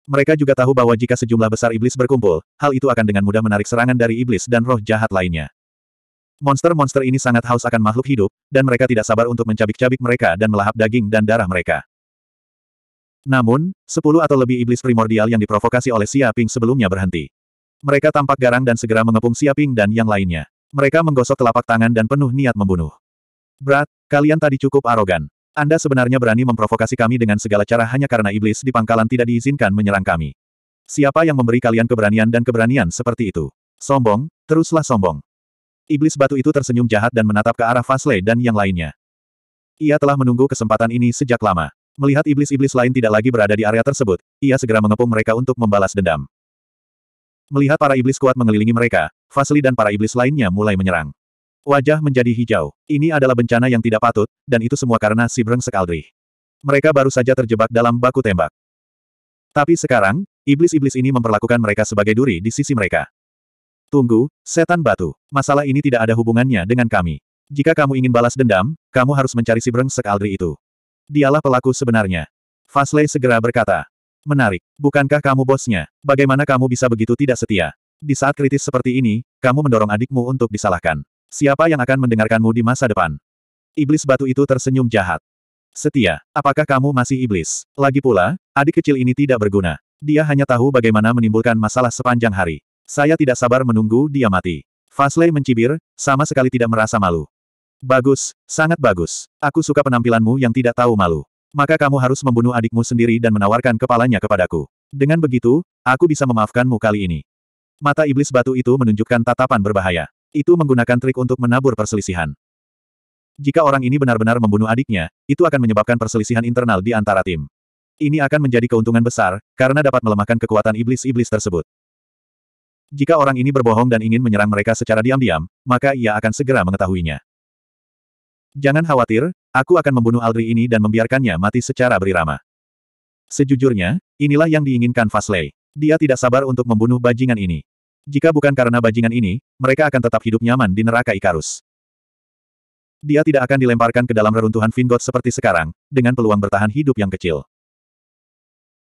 Mereka juga tahu bahwa jika sejumlah besar iblis berkumpul, hal itu akan dengan mudah menarik serangan dari iblis dan roh jahat lainnya. Monster-monster ini sangat haus akan makhluk hidup, dan mereka tidak sabar untuk mencabik-cabik mereka dan melahap daging dan darah mereka. Namun, sepuluh atau lebih iblis primordial yang diprovokasi oleh Xiaping sebelumnya berhenti. Mereka tampak garang dan segera mengepung Xiaping dan yang lainnya. Mereka menggosok telapak tangan dan penuh niat membunuh. Berat, kalian tadi cukup arogan. Anda sebenarnya berani memprovokasi kami dengan segala cara hanya karena iblis di pangkalan tidak diizinkan menyerang kami. Siapa yang memberi kalian keberanian dan keberanian seperti itu? Sombong, teruslah sombong. Iblis batu itu tersenyum jahat dan menatap ke arah Fasle dan yang lainnya. Ia telah menunggu kesempatan ini sejak lama. Melihat iblis-iblis lain tidak lagi berada di area tersebut, ia segera mengepung mereka untuk membalas dendam. Melihat para iblis kuat mengelilingi mereka, Fasli dan para iblis lainnya mulai menyerang. Wajah menjadi hijau. Ini adalah bencana yang tidak patut, dan itu semua karena si Breng Sekaldri. Mereka baru saja terjebak dalam baku tembak. Tapi sekarang, iblis-iblis ini memperlakukan mereka sebagai duri di sisi mereka. Tunggu, setan batu. Masalah ini tidak ada hubungannya dengan kami. Jika kamu ingin balas dendam, kamu harus mencari si Brengsek Aldri itu. Dialah pelaku sebenarnya. Fasley segera berkata. Menarik. Bukankah kamu bosnya? Bagaimana kamu bisa begitu tidak setia? Di saat kritis seperti ini, kamu mendorong adikmu untuk disalahkan. Siapa yang akan mendengarkanmu di masa depan? Iblis batu itu tersenyum jahat. Setia, apakah kamu masih iblis? Lagi pula, adik kecil ini tidak berguna. Dia hanya tahu bagaimana menimbulkan masalah sepanjang hari. Saya tidak sabar menunggu dia mati. Fasley mencibir, sama sekali tidak merasa malu. Bagus, sangat bagus. Aku suka penampilanmu yang tidak tahu malu. Maka kamu harus membunuh adikmu sendiri dan menawarkan kepalanya kepadaku. Dengan begitu, aku bisa memaafkanmu kali ini. Mata iblis batu itu menunjukkan tatapan berbahaya. Itu menggunakan trik untuk menabur perselisihan. Jika orang ini benar-benar membunuh adiknya, itu akan menyebabkan perselisihan internal di antara tim. Ini akan menjadi keuntungan besar, karena dapat melemahkan kekuatan iblis-iblis tersebut. Jika orang ini berbohong dan ingin menyerang mereka secara diam-diam, maka ia akan segera mengetahuinya. Jangan khawatir, aku akan membunuh Aldri ini dan membiarkannya mati secara berirama. Sejujurnya, inilah yang diinginkan Fasley. Dia tidak sabar untuk membunuh bajingan ini. Jika bukan karena bajingan ini, mereka akan tetap hidup nyaman di neraka Ikarus. Dia tidak akan dilemparkan ke dalam reruntuhan Vingot seperti sekarang, dengan peluang bertahan hidup yang kecil.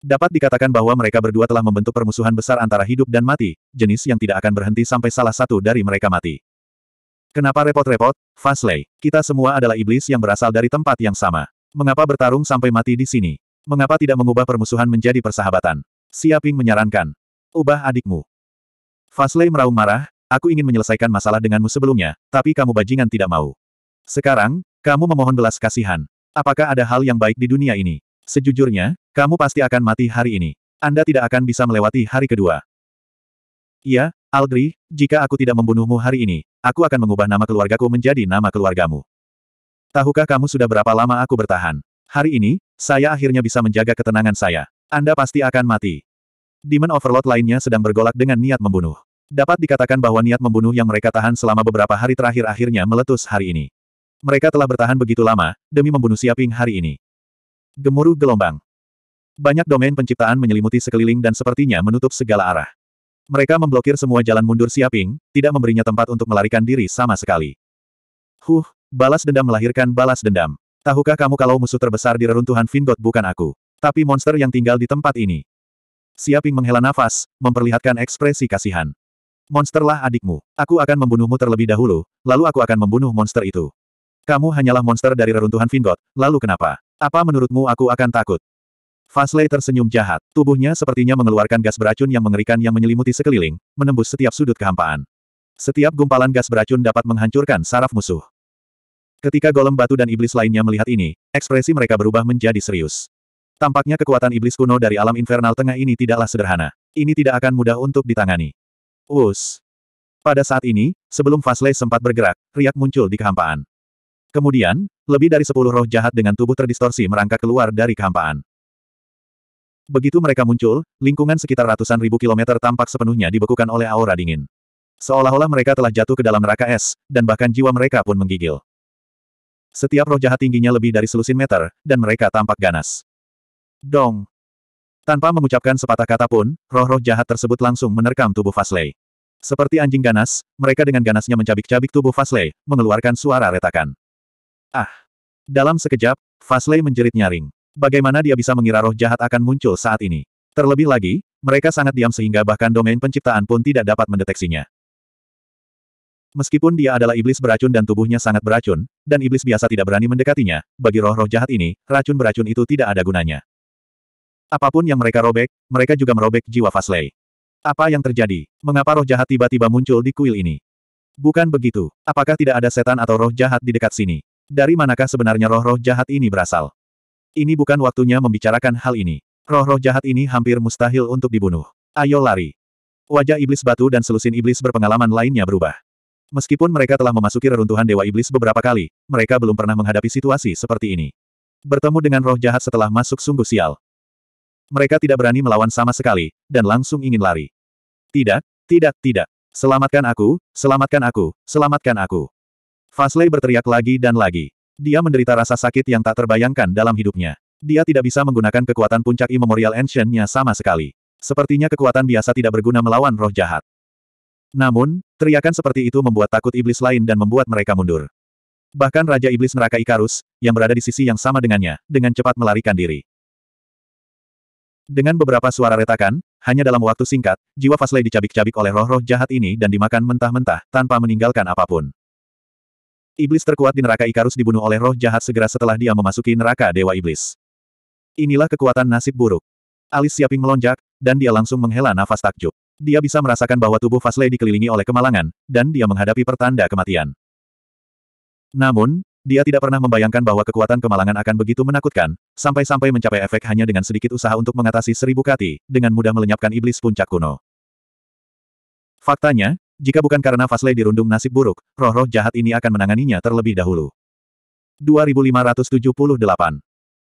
Dapat dikatakan bahwa mereka berdua telah membentuk permusuhan besar antara hidup dan mati, jenis yang tidak akan berhenti sampai salah satu dari mereka mati. Kenapa repot-repot, Fasley? Kita semua adalah iblis yang berasal dari tempat yang sama. Mengapa bertarung sampai mati di sini? Mengapa tidak mengubah permusuhan menjadi persahabatan? Siaping menyarankan. Ubah adikmu. Fasley meraung marah, aku ingin menyelesaikan masalah denganmu sebelumnya, tapi kamu bajingan tidak mau. Sekarang, kamu memohon belas kasihan. Apakah ada hal yang baik di dunia ini? Sejujurnya, kamu pasti akan mati hari ini. Anda tidak akan bisa melewati hari kedua. Iya, Aldri, jika aku tidak membunuhmu hari ini, aku akan mengubah nama keluargaku menjadi nama keluargamu. Tahukah kamu sudah berapa lama aku bertahan? Hari ini, saya akhirnya bisa menjaga ketenangan saya. Anda pasti akan mati. Demon Overlord lainnya sedang bergolak dengan niat membunuh. Dapat dikatakan bahwa niat membunuh yang mereka tahan selama beberapa hari terakhir akhirnya meletus hari ini. Mereka telah bertahan begitu lama, demi membunuh Siaping hari ini. Gemuruh gelombang. Banyak domain penciptaan menyelimuti sekeliling dan sepertinya menutup segala arah. Mereka memblokir semua jalan mundur Siaping, tidak memberinya tempat untuk melarikan diri sama sekali. Huh, balas dendam melahirkan balas dendam. Tahukah kamu kalau musuh terbesar di reruntuhan Vingot bukan aku, tapi monster yang tinggal di tempat ini? Siaping menghela nafas, memperlihatkan ekspresi kasihan. Monsterlah adikmu. Aku akan membunuhmu terlebih dahulu, lalu aku akan membunuh monster itu. Kamu hanyalah monster dari reruntuhan Vingot, lalu kenapa? Apa menurutmu aku akan takut? Fasley tersenyum jahat. Tubuhnya sepertinya mengeluarkan gas beracun yang mengerikan yang menyelimuti sekeliling, menembus setiap sudut kehampaan. Setiap gumpalan gas beracun dapat menghancurkan saraf musuh. Ketika golem batu dan iblis lainnya melihat ini, ekspresi mereka berubah menjadi serius. Tampaknya kekuatan iblis kuno dari alam infernal tengah ini tidaklah sederhana. Ini tidak akan mudah untuk ditangani. Us. Pada saat ini, sebelum Fasley sempat bergerak, riak muncul di kehampaan. Kemudian, lebih dari sepuluh roh jahat dengan tubuh terdistorsi merangkak keluar dari kehampaan. Begitu mereka muncul, lingkungan sekitar ratusan ribu kilometer tampak sepenuhnya dibekukan oleh aura dingin. Seolah-olah mereka telah jatuh ke dalam neraka es, dan bahkan jiwa mereka pun menggigil. Setiap roh jahat tingginya lebih dari selusin meter, dan mereka tampak ganas. Dong. Tanpa mengucapkan sepatah kata pun, roh-roh jahat tersebut langsung menerkam tubuh Fasley. Seperti anjing ganas, mereka dengan ganasnya mencabik-cabik tubuh Fasley, mengeluarkan suara retakan. Ah! Dalam sekejap, Fasley menjerit nyaring. Bagaimana dia bisa mengira roh jahat akan muncul saat ini? Terlebih lagi, mereka sangat diam sehingga bahkan domain penciptaan pun tidak dapat mendeteksinya. Meskipun dia adalah iblis beracun dan tubuhnya sangat beracun, dan iblis biasa tidak berani mendekatinya, bagi roh-roh jahat ini, racun beracun itu tidak ada gunanya. Apapun yang mereka robek, mereka juga merobek jiwa Fasley. Apa yang terjadi? Mengapa roh jahat tiba-tiba muncul di kuil ini? Bukan begitu. Apakah tidak ada setan atau roh jahat di dekat sini? Dari manakah sebenarnya roh-roh jahat ini berasal? Ini bukan waktunya membicarakan hal ini. Roh-roh jahat ini hampir mustahil untuk dibunuh. Ayo lari. Wajah iblis batu dan selusin iblis berpengalaman lainnya berubah. Meskipun mereka telah memasuki reruntuhan Dewa Iblis beberapa kali, mereka belum pernah menghadapi situasi seperti ini. Bertemu dengan roh jahat setelah masuk sungguh sial. Mereka tidak berani melawan sama sekali, dan langsung ingin lari. Tidak, tidak, tidak. Selamatkan aku, selamatkan aku, selamatkan aku. Fasley berteriak lagi dan lagi. Dia menderita rasa sakit yang tak terbayangkan dalam hidupnya. Dia tidak bisa menggunakan kekuatan puncak immemorial ancient-nya sama sekali. Sepertinya kekuatan biasa tidak berguna melawan roh jahat. Namun, teriakan seperti itu membuat takut iblis lain dan membuat mereka mundur. Bahkan Raja Iblis Neraka Ikarus, yang berada di sisi yang sama dengannya, dengan cepat melarikan diri. Dengan beberapa suara retakan, hanya dalam waktu singkat, jiwa Fasley dicabik-cabik oleh roh-roh jahat ini dan dimakan mentah-mentah, tanpa meninggalkan apapun. Iblis terkuat di neraka Ikarus dibunuh oleh roh jahat segera setelah dia memasuki neraka Dewa Iblis. Inilah kekuatan nasib buruk. Alis Siaping melonjak, dan dia langsung menghela nafas takjub. Dia bisa merasakan bahwa tubuh Fasle dikelilingi oleh kemalangan, dan dia menghadapi pertanda kematian. Namun, dia tidak pernah membayangkan bahwa kekuatan kemalangan akan begitu menakutkan, sampai-sampai mencapai efek hanya dengan sedikit usaha untuk mengatasi seribu kati, dengan mudah melenyapkan iblis puncak kuno. Faktanya, jika bukan karena Fasle dirundung nasib buruk, roh-roh jahat ini akan menanganinya terlebih dahulu. 2578.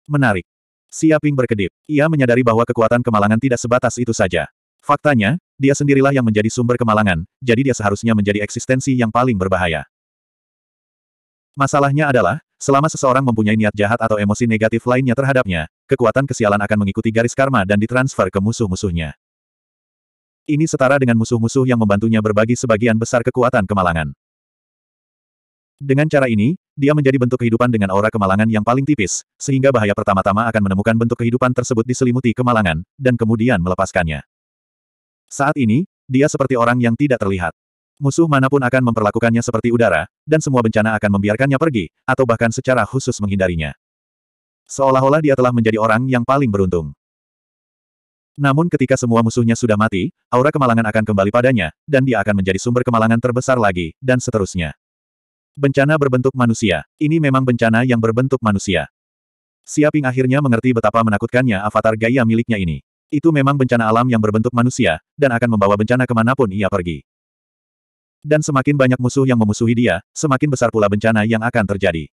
Menarik. Siaping berkedip. Ia menyadari bahwa kekuatan kemalangan tidak sebatas itu saja. Faktanya, dia sendirilah yang menjadi sumber kemalangan, jadi dia seharusnya menjadi eksistensi yang paling berbahaya. Masalahnya adalah, selama seseorang mempunyai niat jahat atau emosi negatif lainnya terhadapnya, kekuatan kesialan akan mengikuti garis karma dan ditransfer ke musuh-musuhnya ini setara dengan musuh-musuh yang membantunya berbagi sebagian besar kekuatan kemalangan. Dengan cara ini, dia menjadi bentuk kehidupan dengan aura kemalangan yang paling tipis, sehingga bahaya pertama-tama akan menemukan bentuk kehidupan tersebut diselimuti kemalangan, dan kemudian melepaskannya. Saat ini, dia seperti orang yang tidak terlihat. Musuh manapun akan memperlakukannya seperti udara, dan semua bencana akan membiarkannya pergi, atau bahkan secara khusus menghindarinya. Seolah-olah dia telah menjadi orang yang paling beruntung. Namun ketika semua musuhnya sudah mati, aura kemalangan akan kembali padanya, dan dia akan menjadi sumber kemalangan terbesar lagi, dan seterusnya. Bencana berbentuk manusia. Ini memang bencana yang berbentuk manusia. Siaping akhirnya mengerti betapa menakutkannya avatar gaya miliknya ini. Itu memang bencana alam yang berbentuk manusia, dan akan membawa bencana kemanapun ia pergi. Dan semakin banyak musuh yang memusuhi dia, semakin besar pula bencana yang akan terjadi.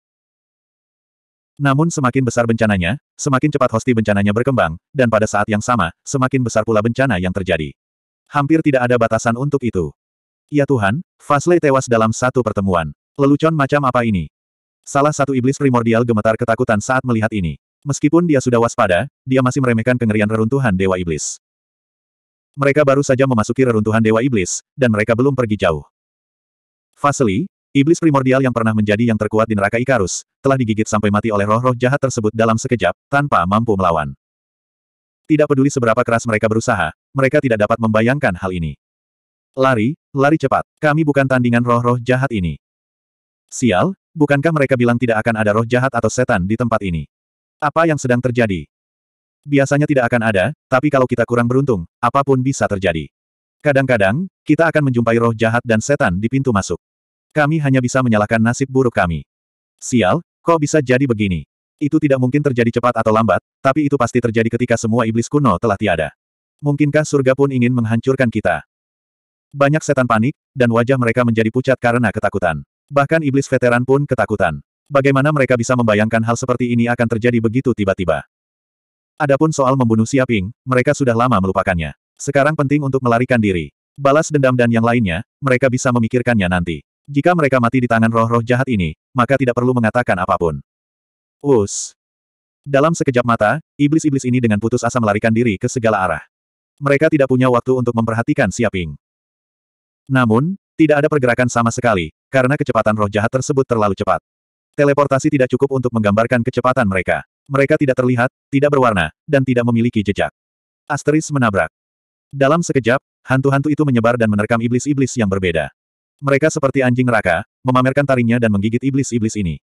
Namun semakin besar bencananya, semakin cepat hosti bencananya berkembang, dan pada saat yang sama, semakin besar pula bencana yang terjadi. Hampir tidak ada batasan untuk itu. Ya Tuhan, Fasley tewas dalam satu pertemuan. Lelucon macam apa ini? Salah satu iblis primordial gemetar ketakutan saat melihat ini. Meskipun dia sudah waspada, dia masih meremehkan kengerian reruntuhan Dewa Iblis. Mereka baru saja memasuki reruntuhan Dewa Iblis, dan mereka belum pergi jauh. Fasli, Iblis primordial yang pernah menjadi yang terkuat di neraka Ikarus, telah digigit sampai mati oleh roh-roh jahat tersebut dalam sekejap, tanpa mampu melawan. Tidak peduli seberapa keras mereka berusaha, mereka tidak dapat membayangkan hal ini. Lari, lari cepat, kami bukan tandingan roh-roh jahat ini. Sial, bukankah mereka bilang tidak akan ada roh jahat atau setan di tempat ini? Apa yang sedang terjadi? Biasanya tidak akan ada, tapi kalau kita kurang beruntung, apapun bisa terjadi. Kadang-kadang, kita akan menjumpai roh jahat dan setan di pintu masuk. Kami hanya bisa menyalahkan nasib buruk kami. Sial, kok bisa jadi begini? Itu tidak mungkin terjadi cepat atau lambat, tapi itu pasti terjadi ketika semua iblis kuno telah tiada. Mungkinkah surga pun ingin menghancurkan kita? Banyak setan panik, dan wajah mereka menjadi pucat karena ketakutan. Bahkan iblis veteran pun ketakutan. Bagaimana mereka bisa membayangkan hal seperti ini akan terjadi begitu tiba-tiba? Adapun soal membunuh Siaping, mereka sudah lama melupakannya. Sekarang penting untuk melarikan diri. Balas dendam dan yang lainnya, mereka bisa memikirkannya nanti. Jika mereka mati di tangan roh-roh jahat ini, maka tidak perlu mengatakan apapun. Us. Dalam sekejap mata, iblis-iblis ini dengan putus asa melarikan diri ke segala arah. Mereka tidak punya waktu untuk memperhatikan Siaping. Namun, tidak ada pergerakan sama sekali, karena kecepatan roh jahat tersebut terlalu cepat. Teleportasi tidak cukup untuk menggambarkan kecepatan mereka. Mereka tidak terlihat, tidak berwarna, dan tidak memiliki jejak. Asteris menabrak. Dalam sekejap, hantu-hantu itu menyebar dan menerkam iblis-iblis yang berbeda. Mereka seperti anjing neraka, memamerkan taringnya dan menggigit iblis-iblis ini.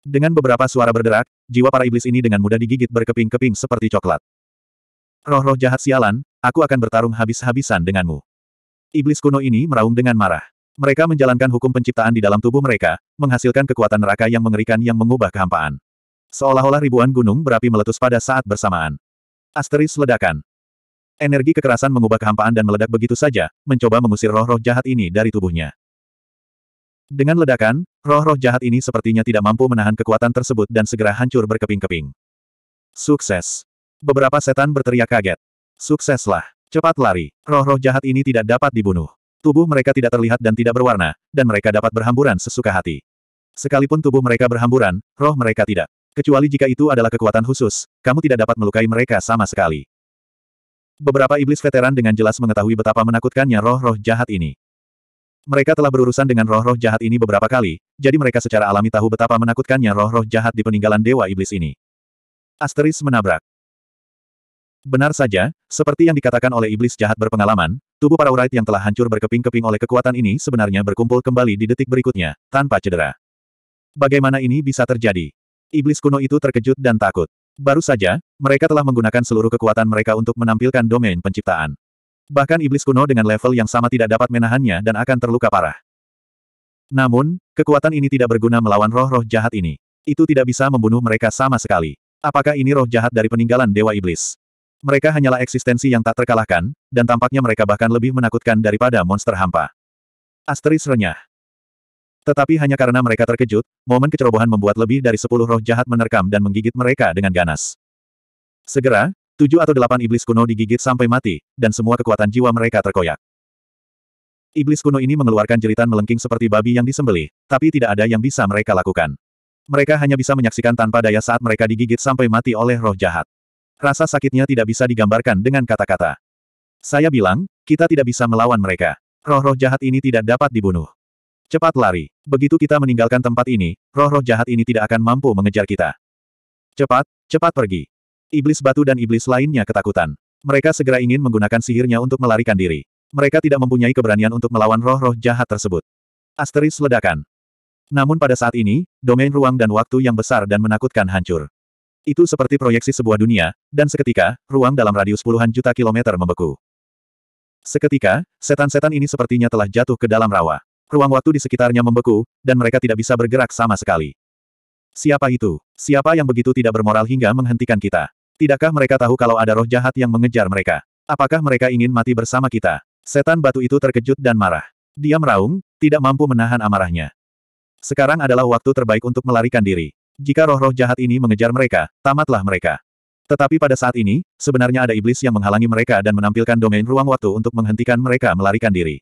Dengan beberapa suara berderak, jiwa para iblis ini dengan mudah digigit berkeping-keping seperti coklat. Roh-roh jahat sialan, aku akan bertarung habis-habisan denganmu. Iblis kuno ini meraung dengan marah. Mereka menjalankan hukum penciptaan di dalam tubuh mereka, menghasilkan kekuatan neraka yang mengerikan yang mengubah kehampaan. Seolah-olah ribuan gunung berapi meletus pada saat bersamaan. Asteris ledakan. Energi kekerasan mengubah kehampaan dan meledak begitu saja, mencoba mengusir roh-roh jahat ini dari tubuhnya. Dengan ledakan, roh-roh jahat ini sepertinya tidak mampu menahan kekuatan tersebut dan segera hancur berkeping-keping. Sukses. Beberapa setan berteriak kaget. Sukseslah. Cepat lari. Roh-roh jahat ini tidak dapat dibunuh. Tubuh mereka tidak terlihat dan tidak berwarna, dan mereka dapat berhamburan sesuka hati. Sekalipun tubuh mereka berhamburan, roh mereka tidak. Kecuali jika itu adalah kekuatan khusus, kamu tidak dapat melukai mereka sama sekali. Beberapa iblis veteran dengan jelas mengetahui betapa menakutkannya roh-roh jahat ini. Mereka telah berurusan dengan roh-roh jahat ini beberapa kali, jadi mereka secara alami tahu betapa menakutkannya roh-roh jahat di peninggalan Dewa Iblis ini. Asteris menabrak. Benar saja, seperti yang dikatakan oleh iblis jahat berpengalaman, tubuh para urait yang telah hancur berkeping-keping oleh kekuatan ini sebenarnya berkumpul kembali di detik berikutnya, tanpa cedera. Bagaimana ini bisa terjadi? Iblis kuno itu terkejut dan takut. Baru saja, mereka telah menggunakan seluruh kekuatan mereka untuk menampilkan domain penciptaan. Bahkan iblis kuno dengan level yang sama tidak dapat menahannya dan akan terluka parah. Namun, kekuatan ini tidak berguna melawan roh-roh jahat ini. Itu tidak bisa membunuh mereka sama sekali. Apakah ini roh jahat dari peninggalan Dewa Iblis? Mereka hanyalah eksistensi yang tak terkalahkan, dan tampaknya mereka bahkan lebih menakutkan daripada monster hampa. Asteris renyah. Tetapi hanya karena mereka terkejut, momen kecerobohan membuat lebih dari sepuluh roh jahat menerkam dan menggigit mereka dengan ganas. Segera, tujuh atau delapan iblis kuno digigit sampai mati, dan semua kekuatan jiwa mereka terkoyak. Iblis kuno ini mengeluarkan jeritan melengking seperti babi yang disembelih, tapi tidak ada yang bisa mereka lakukan. Mereka hanya bisa menyaksikan tanpa daya saat mereka digigit sampai mati oleh roh jahat. Rasa sakitnya tidak bisa digambarkan dengan kata-kata. Saya bilang, kita tidak bisa melawan mereka. Roh-roh jahat ini tidak dapat dibunuh. Cepat lari. Begitu kita meninggalkan tempat ini, roh-roh jahat ini tidak akan mampu mengejar kita. Cepat, cepat pergi. Iblis batu dan iblis lainnya ketakutan. Mereka segera ingin menggunakan sihirnya untuk melarikan diri. Mereka tidak mempunyai keberanian untuk melawan roh-roh jahat tersebut. Asteris ledakan. Namun pada saat ini, domain ruang dan waktu yang besar dan menakutkan hancur. Itu seperti proyeksi sebuah dunia, dan seketika, ruang dalam radius puluhan juta kilometer membeku. Seketika, setan-setan ini sepertinya telah jatuh ke dalam rawa. Ruang waktu di sekitarnya membeku, dan mereka tidak bisa bergerak sama sekali. Siapa itu? Siapa yang begitu tidak bermoral hingga menghentikan kita? Tidakkah mereka tahu kalau ada roh jahat yang mengejar mereka? Apakah mereka ingin mati bersama kita? Setan batu itu terkejut dan marah. Dia meraung, tidak mampu menahan amarahnya. Sekarang adalah waktu terbaik untuk melarikan diri. Jika roh-roh jahat ini mengejar mereka, tamatlah mereka. Tetapi pada saat ini, sebenarnya ada iblis yang menghalangi mereka dan menampilkan domain ruang waktu untuk menghentikan mereka melarikan diri.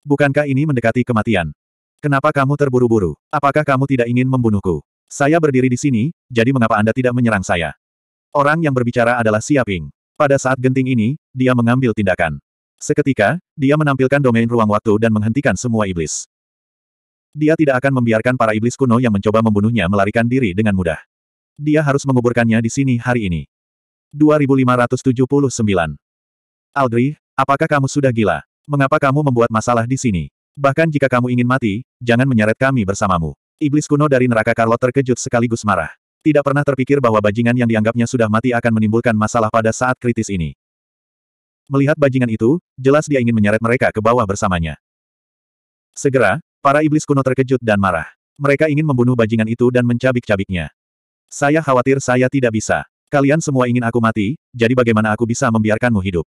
Bukankah ini mendekati kematian? Kenapa kamu terburu-buru? Apakah kamu tidak ingin membunuhku? Saya berdiri di sini, jadi mengapa Anda tidak menyerang saya? Orang yang berbicara adalah Siaping. Pada saat genting ini, dia mengambil tindakan. Seketika, dia menampilkan domain ruang waktu dan menghentikan semua iblis. Dia tidak akan membiarkan para iblis kuno yang mencoba membunuhnya melarikan diri dengan mudah. Dia harus menguburkannya di sini hari ini. 2579 Aldri, apakah kamu sudah gila? Mengapa kamu membuat masalah di sini? Bahkan jika kamu ingin mati, jangan menyeret kami bersamamu. Iblis kuno dari neraka Carlo terkejut sekaligus marah. Tidak pernah terpikir bahwa bajingan yang dianggapnya sudah mati akan menimbulkan masalah pada saat kritis ini. Melihat bajingan itu, jelas dia ingin menyeret mereka ke bawah bersamanya. Segera, para iblis kuno terkejut dan marah. Mereka ingin membunuh bajingan itu dan mencabik-cabiknya. Saya khawatir saya tidak bisa. Kalian semua ingin aku mati, jadi bagaimana aku bisa membiarkanmu hidup?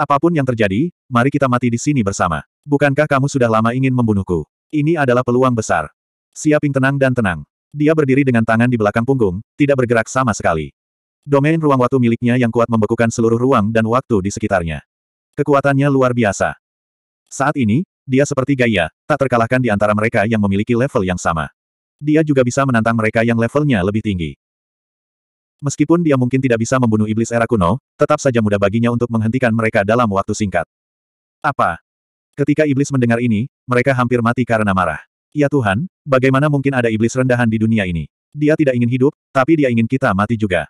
Apapun yang terjadi, mari kita mati di sini bersama. Bukankah kamu sudah lama ingin membunuhku? Ini adalah peluang besar. Siaping tenang dan tenang. Dia berdiri dengan tangan di belakang punggung, tidak bergerak sama sekali. Domain ruang waktu miliknya yang kuat membekukan seluruh ruang dan waktu di sekitarnya. Kekuatannya luar biasa. Saat ini, dia seperti Gaia, tak terkalahkan di antara mereka yang memiliki level yang sama. Dia juga bisa menantang mereka yang levelnya lebih tinggi. Meskipun dia mungkin tidak bisa membunuh iblis era kuno, tetap saja mudah baginya untuk menghentikan mereka dalam waktu singkat. Apa? Ketika iblis mendengar ini, mereka hampir mati karena marah. Ya Tuhan, bagaimana mungkin ada iblis rendahan di dunia ini? Dia tidak ingin hidup, tapi dia ingin kita mati juga.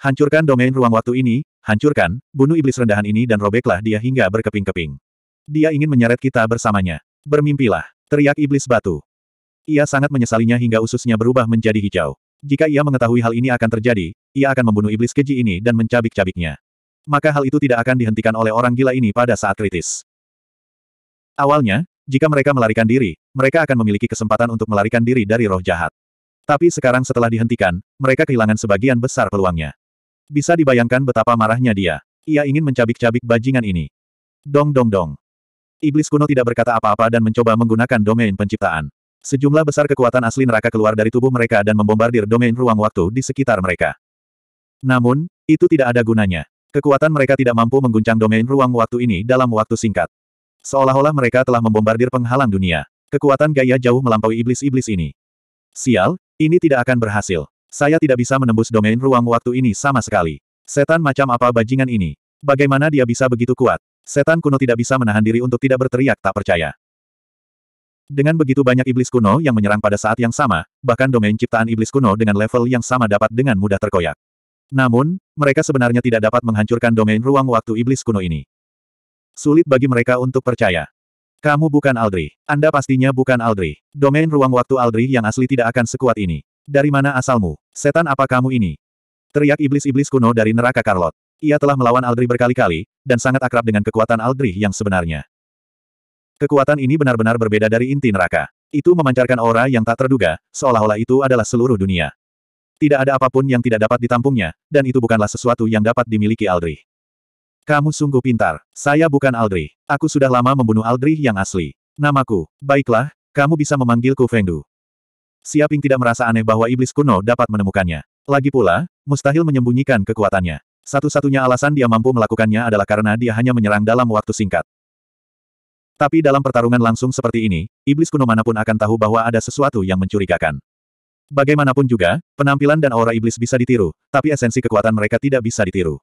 Hancurkan domain ruang waktu ini, hancurkan, bunuh iblis rendahan ini dan robeklah dia hingga berkeping-keping. Dia ingin menyeret kita bersamanya. Bermimpilah, teriak iblis batu. Ia sangat menyesalinya hingga ususnya berubah menjadi hijau. Jika ia mengetahui hal ini akan terjadi, ia akan membunuh iblis keji ini dan mencabik-cabiknya. Maka hal itu tidak akan dihentikan oleh orang gila ini pada saat kritis. Awalnya, jika mereka melarikan diri, mereka akan memiliki kesempatan untuk melarikan diri dari roh jahat. Tapi sekarang setelah dihentikan, mereka kehilangan sebagian besar peluangnya. Bisa dibayangkan betapa marahnya dia. Ia ingin mencabik-cabik bajingan ini. Dong dong dong. Iblis kuno tidak berkata apa-apa dan mencoba menggunakan domain penciptaan. Sejumlah besar kekuatan asli neraka keluar dari tubuh mereka dan membombardir domain ruang waktu di sekitar mereka. Namun, itu tidak ada gunanya. Kekuatan mereka tidak mampu mengguncang domain ruang waktu ini dalam waktu singkat. Seolah-olah mereka telah membombardir penghalang dunia. Kekuatan gaya jauh melampaui iblis-iblis ini. Sial, ini tidak akan berhasil. Saya tidak bisa menembus domain ruang waktu ini sama sekali. Setan macam apa bajingan ini? Bagaimana dia bisa begitu kuat? Setan kuno tidak bisa menahan diri untuk tidak berteriak tak percaya. Dengan begitu banyak iblis kuno yang menyerang pada saat yang sama, bahkan domain ciptaan iblis kuno dengan level yang sama dapat dengan mudah terkoyak. Namun, mereka sebenarnya tidak dapat menghancurkan domain ruang waktu iblis kuno ini. Sulit bagi mereka untuk percaya. Kamu bukan Aldri. Anda pastinya bukan Aldri. Domain ruang waktu Aldri yang asli tidak akan sekuat ini. Dari mana asalmu? Setan apa kamu ini? Teriak iblis-iblis kuno dari neraka Carlot. Ia telah melawan Aldri berkali-kali, dan sangat akrab dengan kekuatan Aldri yang sebenarnya. Kekuatan ini benar-benar berbeda dari inti neraka. Itu memancarkan aura yang tak terduga, seolah-olah itu adalah seluruh dunia. Tidak ada apapun yang tidak dapat ditampungnya, dan itu bukanlah sesuatu yang dapat dimiliki Aldrich. Kamu sungguh pintar. Saya bukan Aldrich. Aku sudah lama membunuh Aldrich yang asli. Namaku. Baiklah, kamu bisa memanggilku Fengdu. Siaping tidak merasa aneh bahwa iblis kuno dapat menemukannya. Lagi pula, mustahil menyembunyikan kekuatannya. Satu-satunya alasan dia mampu melakukannya adalah karena dia hanya menyerang dalam waktu singkat. Tapi dalam pertarungan langsung seperti ini, iblis kuno manapun akan tahu bahwa ada sesuatu yang mencurigakan. Bagaimanapun juga, penampilan dan aura iblis bisa ditiru, tapi esensi kekuatan mereka tidak bisa ditiru.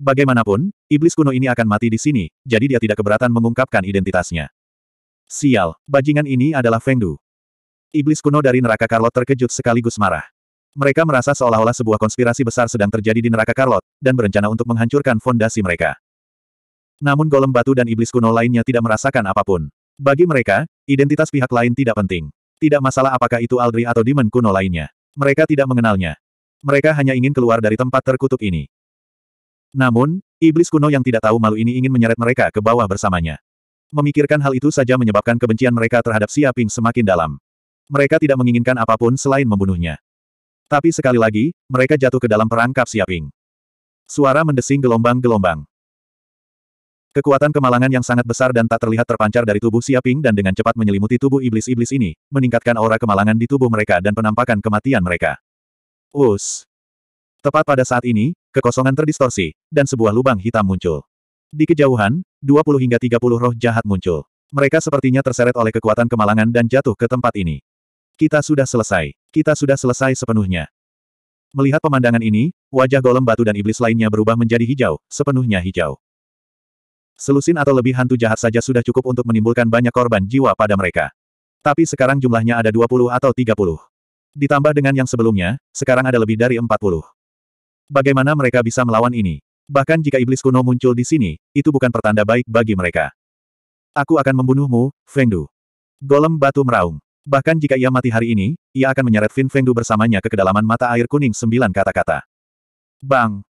Bagaimanapun, iblis kuno ini akan mati di sini, jadi dia tidak keberatan mengungkapkan identitasnya. Sial, bajingan ini adalah Fengdu. Iblis kuno dari neraka Carlot terkejut sekaligus marah. Mereka merasa seolah-olah sebuah konspirasi besar sedang terjadi di neraka Carlot dan berencana untuk menghancurkan fondasi mereka. Namun golem batu dan iblis kuno lainnya tidak merasakan apapun. Bagi mereka, identitas pihak lain tidak penting. Tidak masalah apakah itu Aldri atau Demon kuno lainnya. Mereka tidak mengenalnya. Mereka hanya ingin keluar dari tempat terkutuk ini. Namun, iblis kuno yang tidak tahu malu ini ingin menyeret mereka ke bawah bersamanya. Memikirkan hal itu saja menyebabkan kebencian mereka terhadap Siaping semakin dalam. Mereka tidak menginginkan apapun selain membunuhnya. Tapi sekali lagi, mereka jatuh ke dalam perangkap Siaping. Suara mendesing gelombang-gelombang. Kekuatan kemalangan yang sangat besar dan tak terlihat terpancar dari tubuh Siaping dan dengan cepat menyelimuti tubuh iblis-iblis ini, meningkatkan aura kemalangan di tubuh mereka dan penampakan kematian mereka. Us. Tepat pada saat ini, kekosongan terdistorsi, dan sebuah lubang hitam muncul. Di kejauhan, 20 hingga 30 roh jahat muncul. Mereka sepertinya terseret oleh kekuatan kemalangan dan jatuh ke tempat ini. Kita sudah selesai. Kita sudah selesai sepenuhnya. Melihat pemandangan ini, wajah golem batu dan iblis lainnya berubah menjadi hijau, sepenuhnya hijau. Selusin atau lebih hantu jahat saja sudah cukup untuk menimbulkan banyak korban jiwa pada mereka. Tapi sekarang jumlahnya ada 20 atau 30. Ditambah dengan yang sebelumnya, sekarang ada lebih dari 40. Bagaimana mereka bisa melawan ini? Bahkan jika iblis kuno muncul di sini, itu bukan pertanda baik bagi mereka. Aku akan membunuhmu, Fengdu. Golem batu meraung. Bahkan jika ia mati hari ini, ia akan menyeret Fin Fengdu bersamanya ke kedalaman mata air kuning sembilan kata-kata. Bang!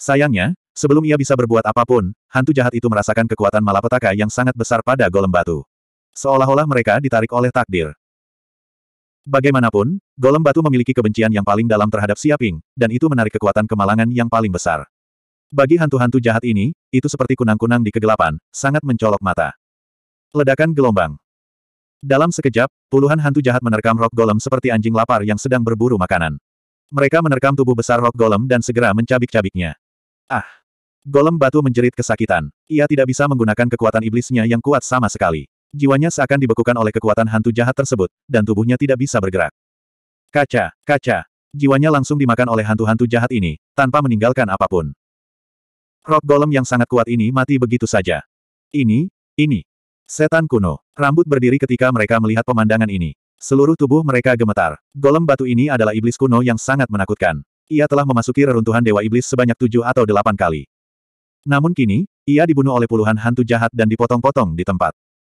Sayangnya, Sebelum ia bisa berbuat apapun, hantu jahat itu merasakan kekuatan malapetaka yang sangat besar pada golem batu. Seolah-olah mereka ditarik oleh takdir. Bagaimanapun, golem batu memiliki kebencian yang paling dalam terhadap Siaping, dan itu menarik kekuatan kemalangan yang paling besar. Bagi hantu-hantu jahat ini, itu seperti kunang-kunang di kegelapan, sangat mencolok mata. Ledakan gelombang. Dalam sekejap, puluhan hantu jahat menerkam rok golem seperti anjing lapar yang sedang berburu makanan. Mereka menerkam tubuh besar rok golem dan segera mencabik-cabiknya. Ah! Golem batu menjerit kesakitan. Ia tidak bisa menggunakan kekuatan iblisnya yang kuat sama sekali. Jiwanya seakan dibekukan oleh kekuatan hantu jahat tersebut, dan tubuhnya tidak bisa bergerak. Kaca, kaca. Jiwanya langsung dimakan oleh hantu-hantu jahat ini, tanpa meninggalkan apapun. Rock golem yang sangat kuat ini mati begitu saja. Ini, ini. Setan kuno. Rambut berdiri ketika mereka melihat pemandangan ini. Seluruh tubuh mereka gemetar. Golem batu ini adalah iblis kuno yang sangat menakutkan. Ia telah memasuki reruntuhan Dewa Iblis sebanyak tujuh atau delapan kali. Namun kini, ia dibunuh oleh puluhan hantu jahat dan dipotong-potong di tempat.